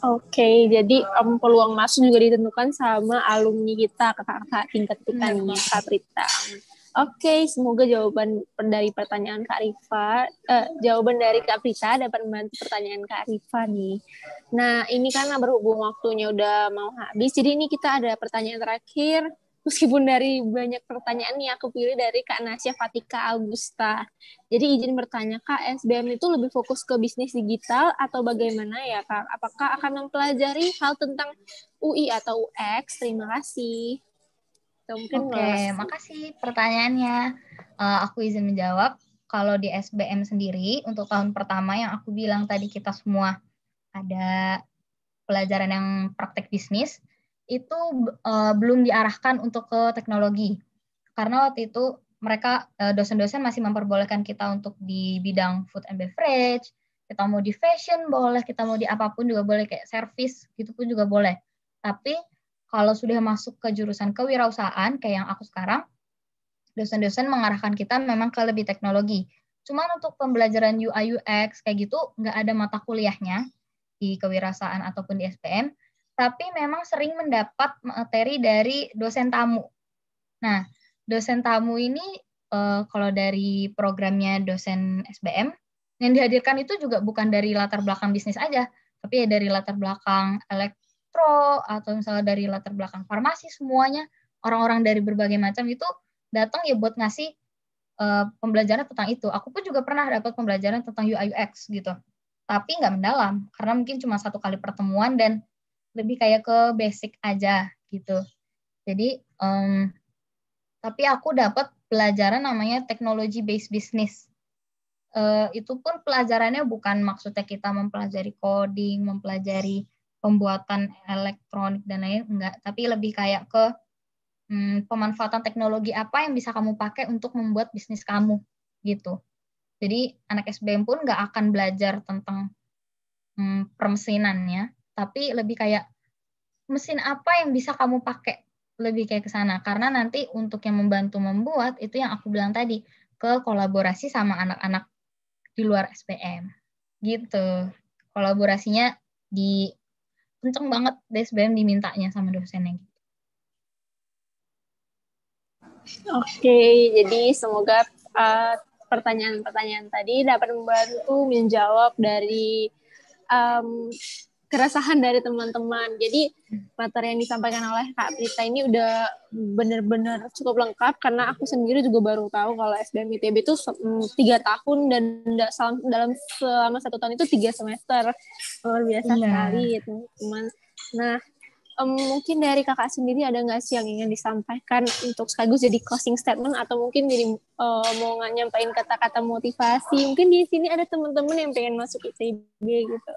Oke, okay, jadi um, peluang masuk juga ditentukan sama alumni kita, kakak-kakak tingkat kita nih, Kak Prita. Oke, okay, semoga jawaban dari pertanyaan Kak Rifa, eh, jawaban dari Kak Prita dapat membantu pertanyaan Kak Rifa nih. Nah, ini karena berhubung waktunya udah mau habis, jadi ini kita ada pertanyaan terakhir Meskipun dari banyak pertanyaan nih aku pilih dari Kak Nasya Fatika Augusta. Jadi izin bertanya Kak, SBM itu lebih fokus ke bisnis digital atau bagaimana ya Kak? Apakah akan mempelajari hal tentang UI atau UX? Terima kasih. Oke, okay, makasih pertanyaannya. Uh, aku izin menjawab. Kalau di SBM sendiri, untuk tahun pertama yang aku bilang tadi kita semua ada pelajaran yang praktek bisnis, itu uh, belum diarahkan untuk ke teknologi karena waktu itu mereka eh, dosen-dosen masih memperbolehkan kita untuk di bidang food and beverage kita mau di fashion boleh kita mau di apapun juga boleh kayak service gitu pun juga boleh tapi kalau sudah masuk ke jurusan kewirausahaan kayak yang aku sekarang dosen-dosen mengarahkan kita memang ke lebih teknologi cuman untuk pembelajaran UI UX kayak gitu nggak ada mata kuliahnya di kewirausahaan ataupun di SPM tapi memang sering mendapat materi dari dosen tamu. Nah, dosen tamu ini eh, kalau dari programnya dosen SBM yang dihadirkan itu juga bukan dari latar belakang bisnis aja, tapi ya dari latar belakang elektro atau misalnya dari latar belakang farmasi semuanya orang-orang dari berbagai macam itu datang ya buat ngasih eh, pembelajaran tentang itu. Aku pun juga pernah dapat pembelajaran tentang UI UX gitu, tapi nggak mendalam karena mungkin cuma satu kali pertemuan dan lebih kayak ke basic aja gitu. Jadi um, tapi aku dapat pelajaran namanya teknologi based business. Uh, itu pun pelajarannya bukan maksudnya kita mempelajari coding, mempelajari pembuatan elektronik dan lain enggak, tapi lebih kayak ke hmm, pemanfaatan teknologi apa yang bisa kamu pakai untuk membuat bisnis kamu gitu. Jadi anak SBM pun nggak akan belajar tentang hmm, permesinannya, tapi lebih kayak mesin apa yang bisa kamu pakai lebih kayak ke sana karena nanti untuk yang membantu membuat itu yang aku bilang tadi ke kolaborasi sama anak-anak di luar SPM gitu kolaborasinya di kenceng banget di SPM dimintanya sama dosennya gitu. Oke, jadi semoga pertanyaan eh, pertanyaan-pertanyaan tadi dapat membantu menjawab dari um, keresahan dari teman-teman. Jadi materi yang disampaikan oleh Kak Prita ini udah benar-benar cukup lengkap karena aku sendiri juga baru tahu kalau SBM ITB itu mm, tiga tahun dan dalam selama satu tahun itu tiga semester luar biasa yeah. sekali teman-teman. Nah um, mungkin dari kakak sendiri ada nggak sih yang ingin disampaikan untuk sekaligus jadi closing statement atau mungkin jadi uh, mau nggak nyampain kata-kata motivasi? Mungkin di sini ada teman-teman yang pengen masuk ITB gitu.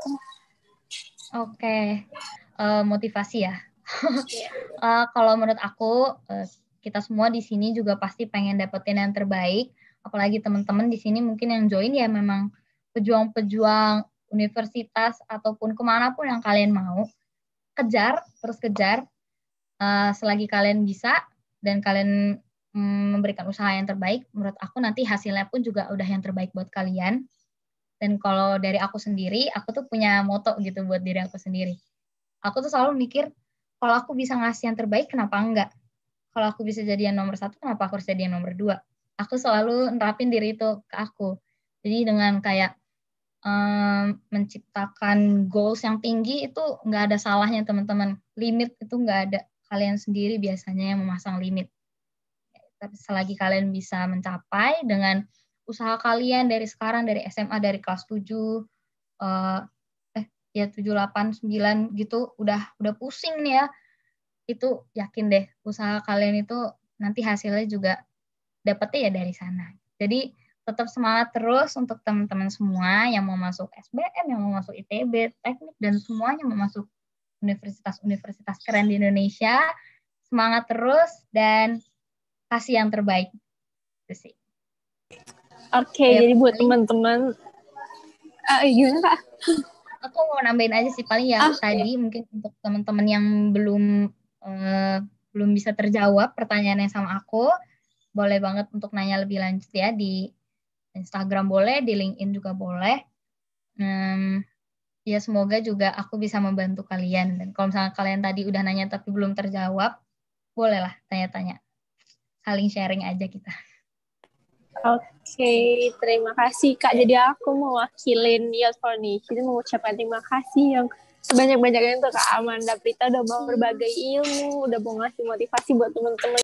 Oke, okay. uh, eh, motivasi ya. uh, kalau menurut aku, uh, kita semua di sini juga pasti pengen dapetin yang terbaik. Apalagi teman-teman di sini mungkin yang join ya memang pejuang-pejuang universitas ataupun kemanapun yang kalian mau. Kejar, terus kejar. Uh, selagi kalian bisa dan kalian mm, memberikan usaha yang terbaik, menurut aku nanti hasilnya pun juga udah yang terbaik buat kalian. Dan kalau dari aku sendiri, aku tuh punya moto gitu buat diri aku sendiri. Aku tuh selalu mikir, kalau aku bisa ngasih yang terbaik, kenapa enggak? Kalau aku bisa jadi yang nomor satu, kenapa aku harus jadi yang nomor dua? Aku selalu nerapin diri itu ke aku. Jadi dengan kayak um, menciptakan goals yang tinggi itu nggak ada salahnya teman-teman. Limit itu nggak ada. Kalian sendiri biasanya yang memasang limit. Tapi selagi kalian bisa mencapai dengan usaha kalian dari sekarang dari SMA dari kelas 7 eh, eh, ya 7 8 9 gitu udah udah pusing nih ya. Itu yakin deh usaha kalian itu nanti hasilnya juga dapetnya ya dari sana. Jadi tetap semangat terus untuk teman-teman semua yang mau masuk SBM, yang mau masuk ITB, teknik dan semuanya mau masuk universitas-universitas keren di Indonesia. Semangat terus dan kasih yang terbaik. Itu sih. Oke, okay, ya, jadi buat teman-teman uh, gimana Kak? Aku mau nambahin aja sih paling ya okay. Ah, iya. tadi mungkin untuk teman-teman yang belum uh, belum bisa terjawab pertanyaannya sama aku, boleh banget untuk nanya lebih lanjut ya di Instagram boleh, di LinkedIn juga boleh. Um, ya semoga juga aku bisa membantu kalian. Dan kalau misalnya kalian tadi udah nanya tapi belum terjawab, bolehlah tanya-tanya. Saling sharing aja kita. Oke, terima kasih Kak. Jadi aku mewakilin Yos Pony. Jadi mengucapkan terima kasih yang sebanyak-banyaknya untuk Kak Amanda Prita udah mau berbagai ilmu, udah mau ngasih motivasi buat teman-teman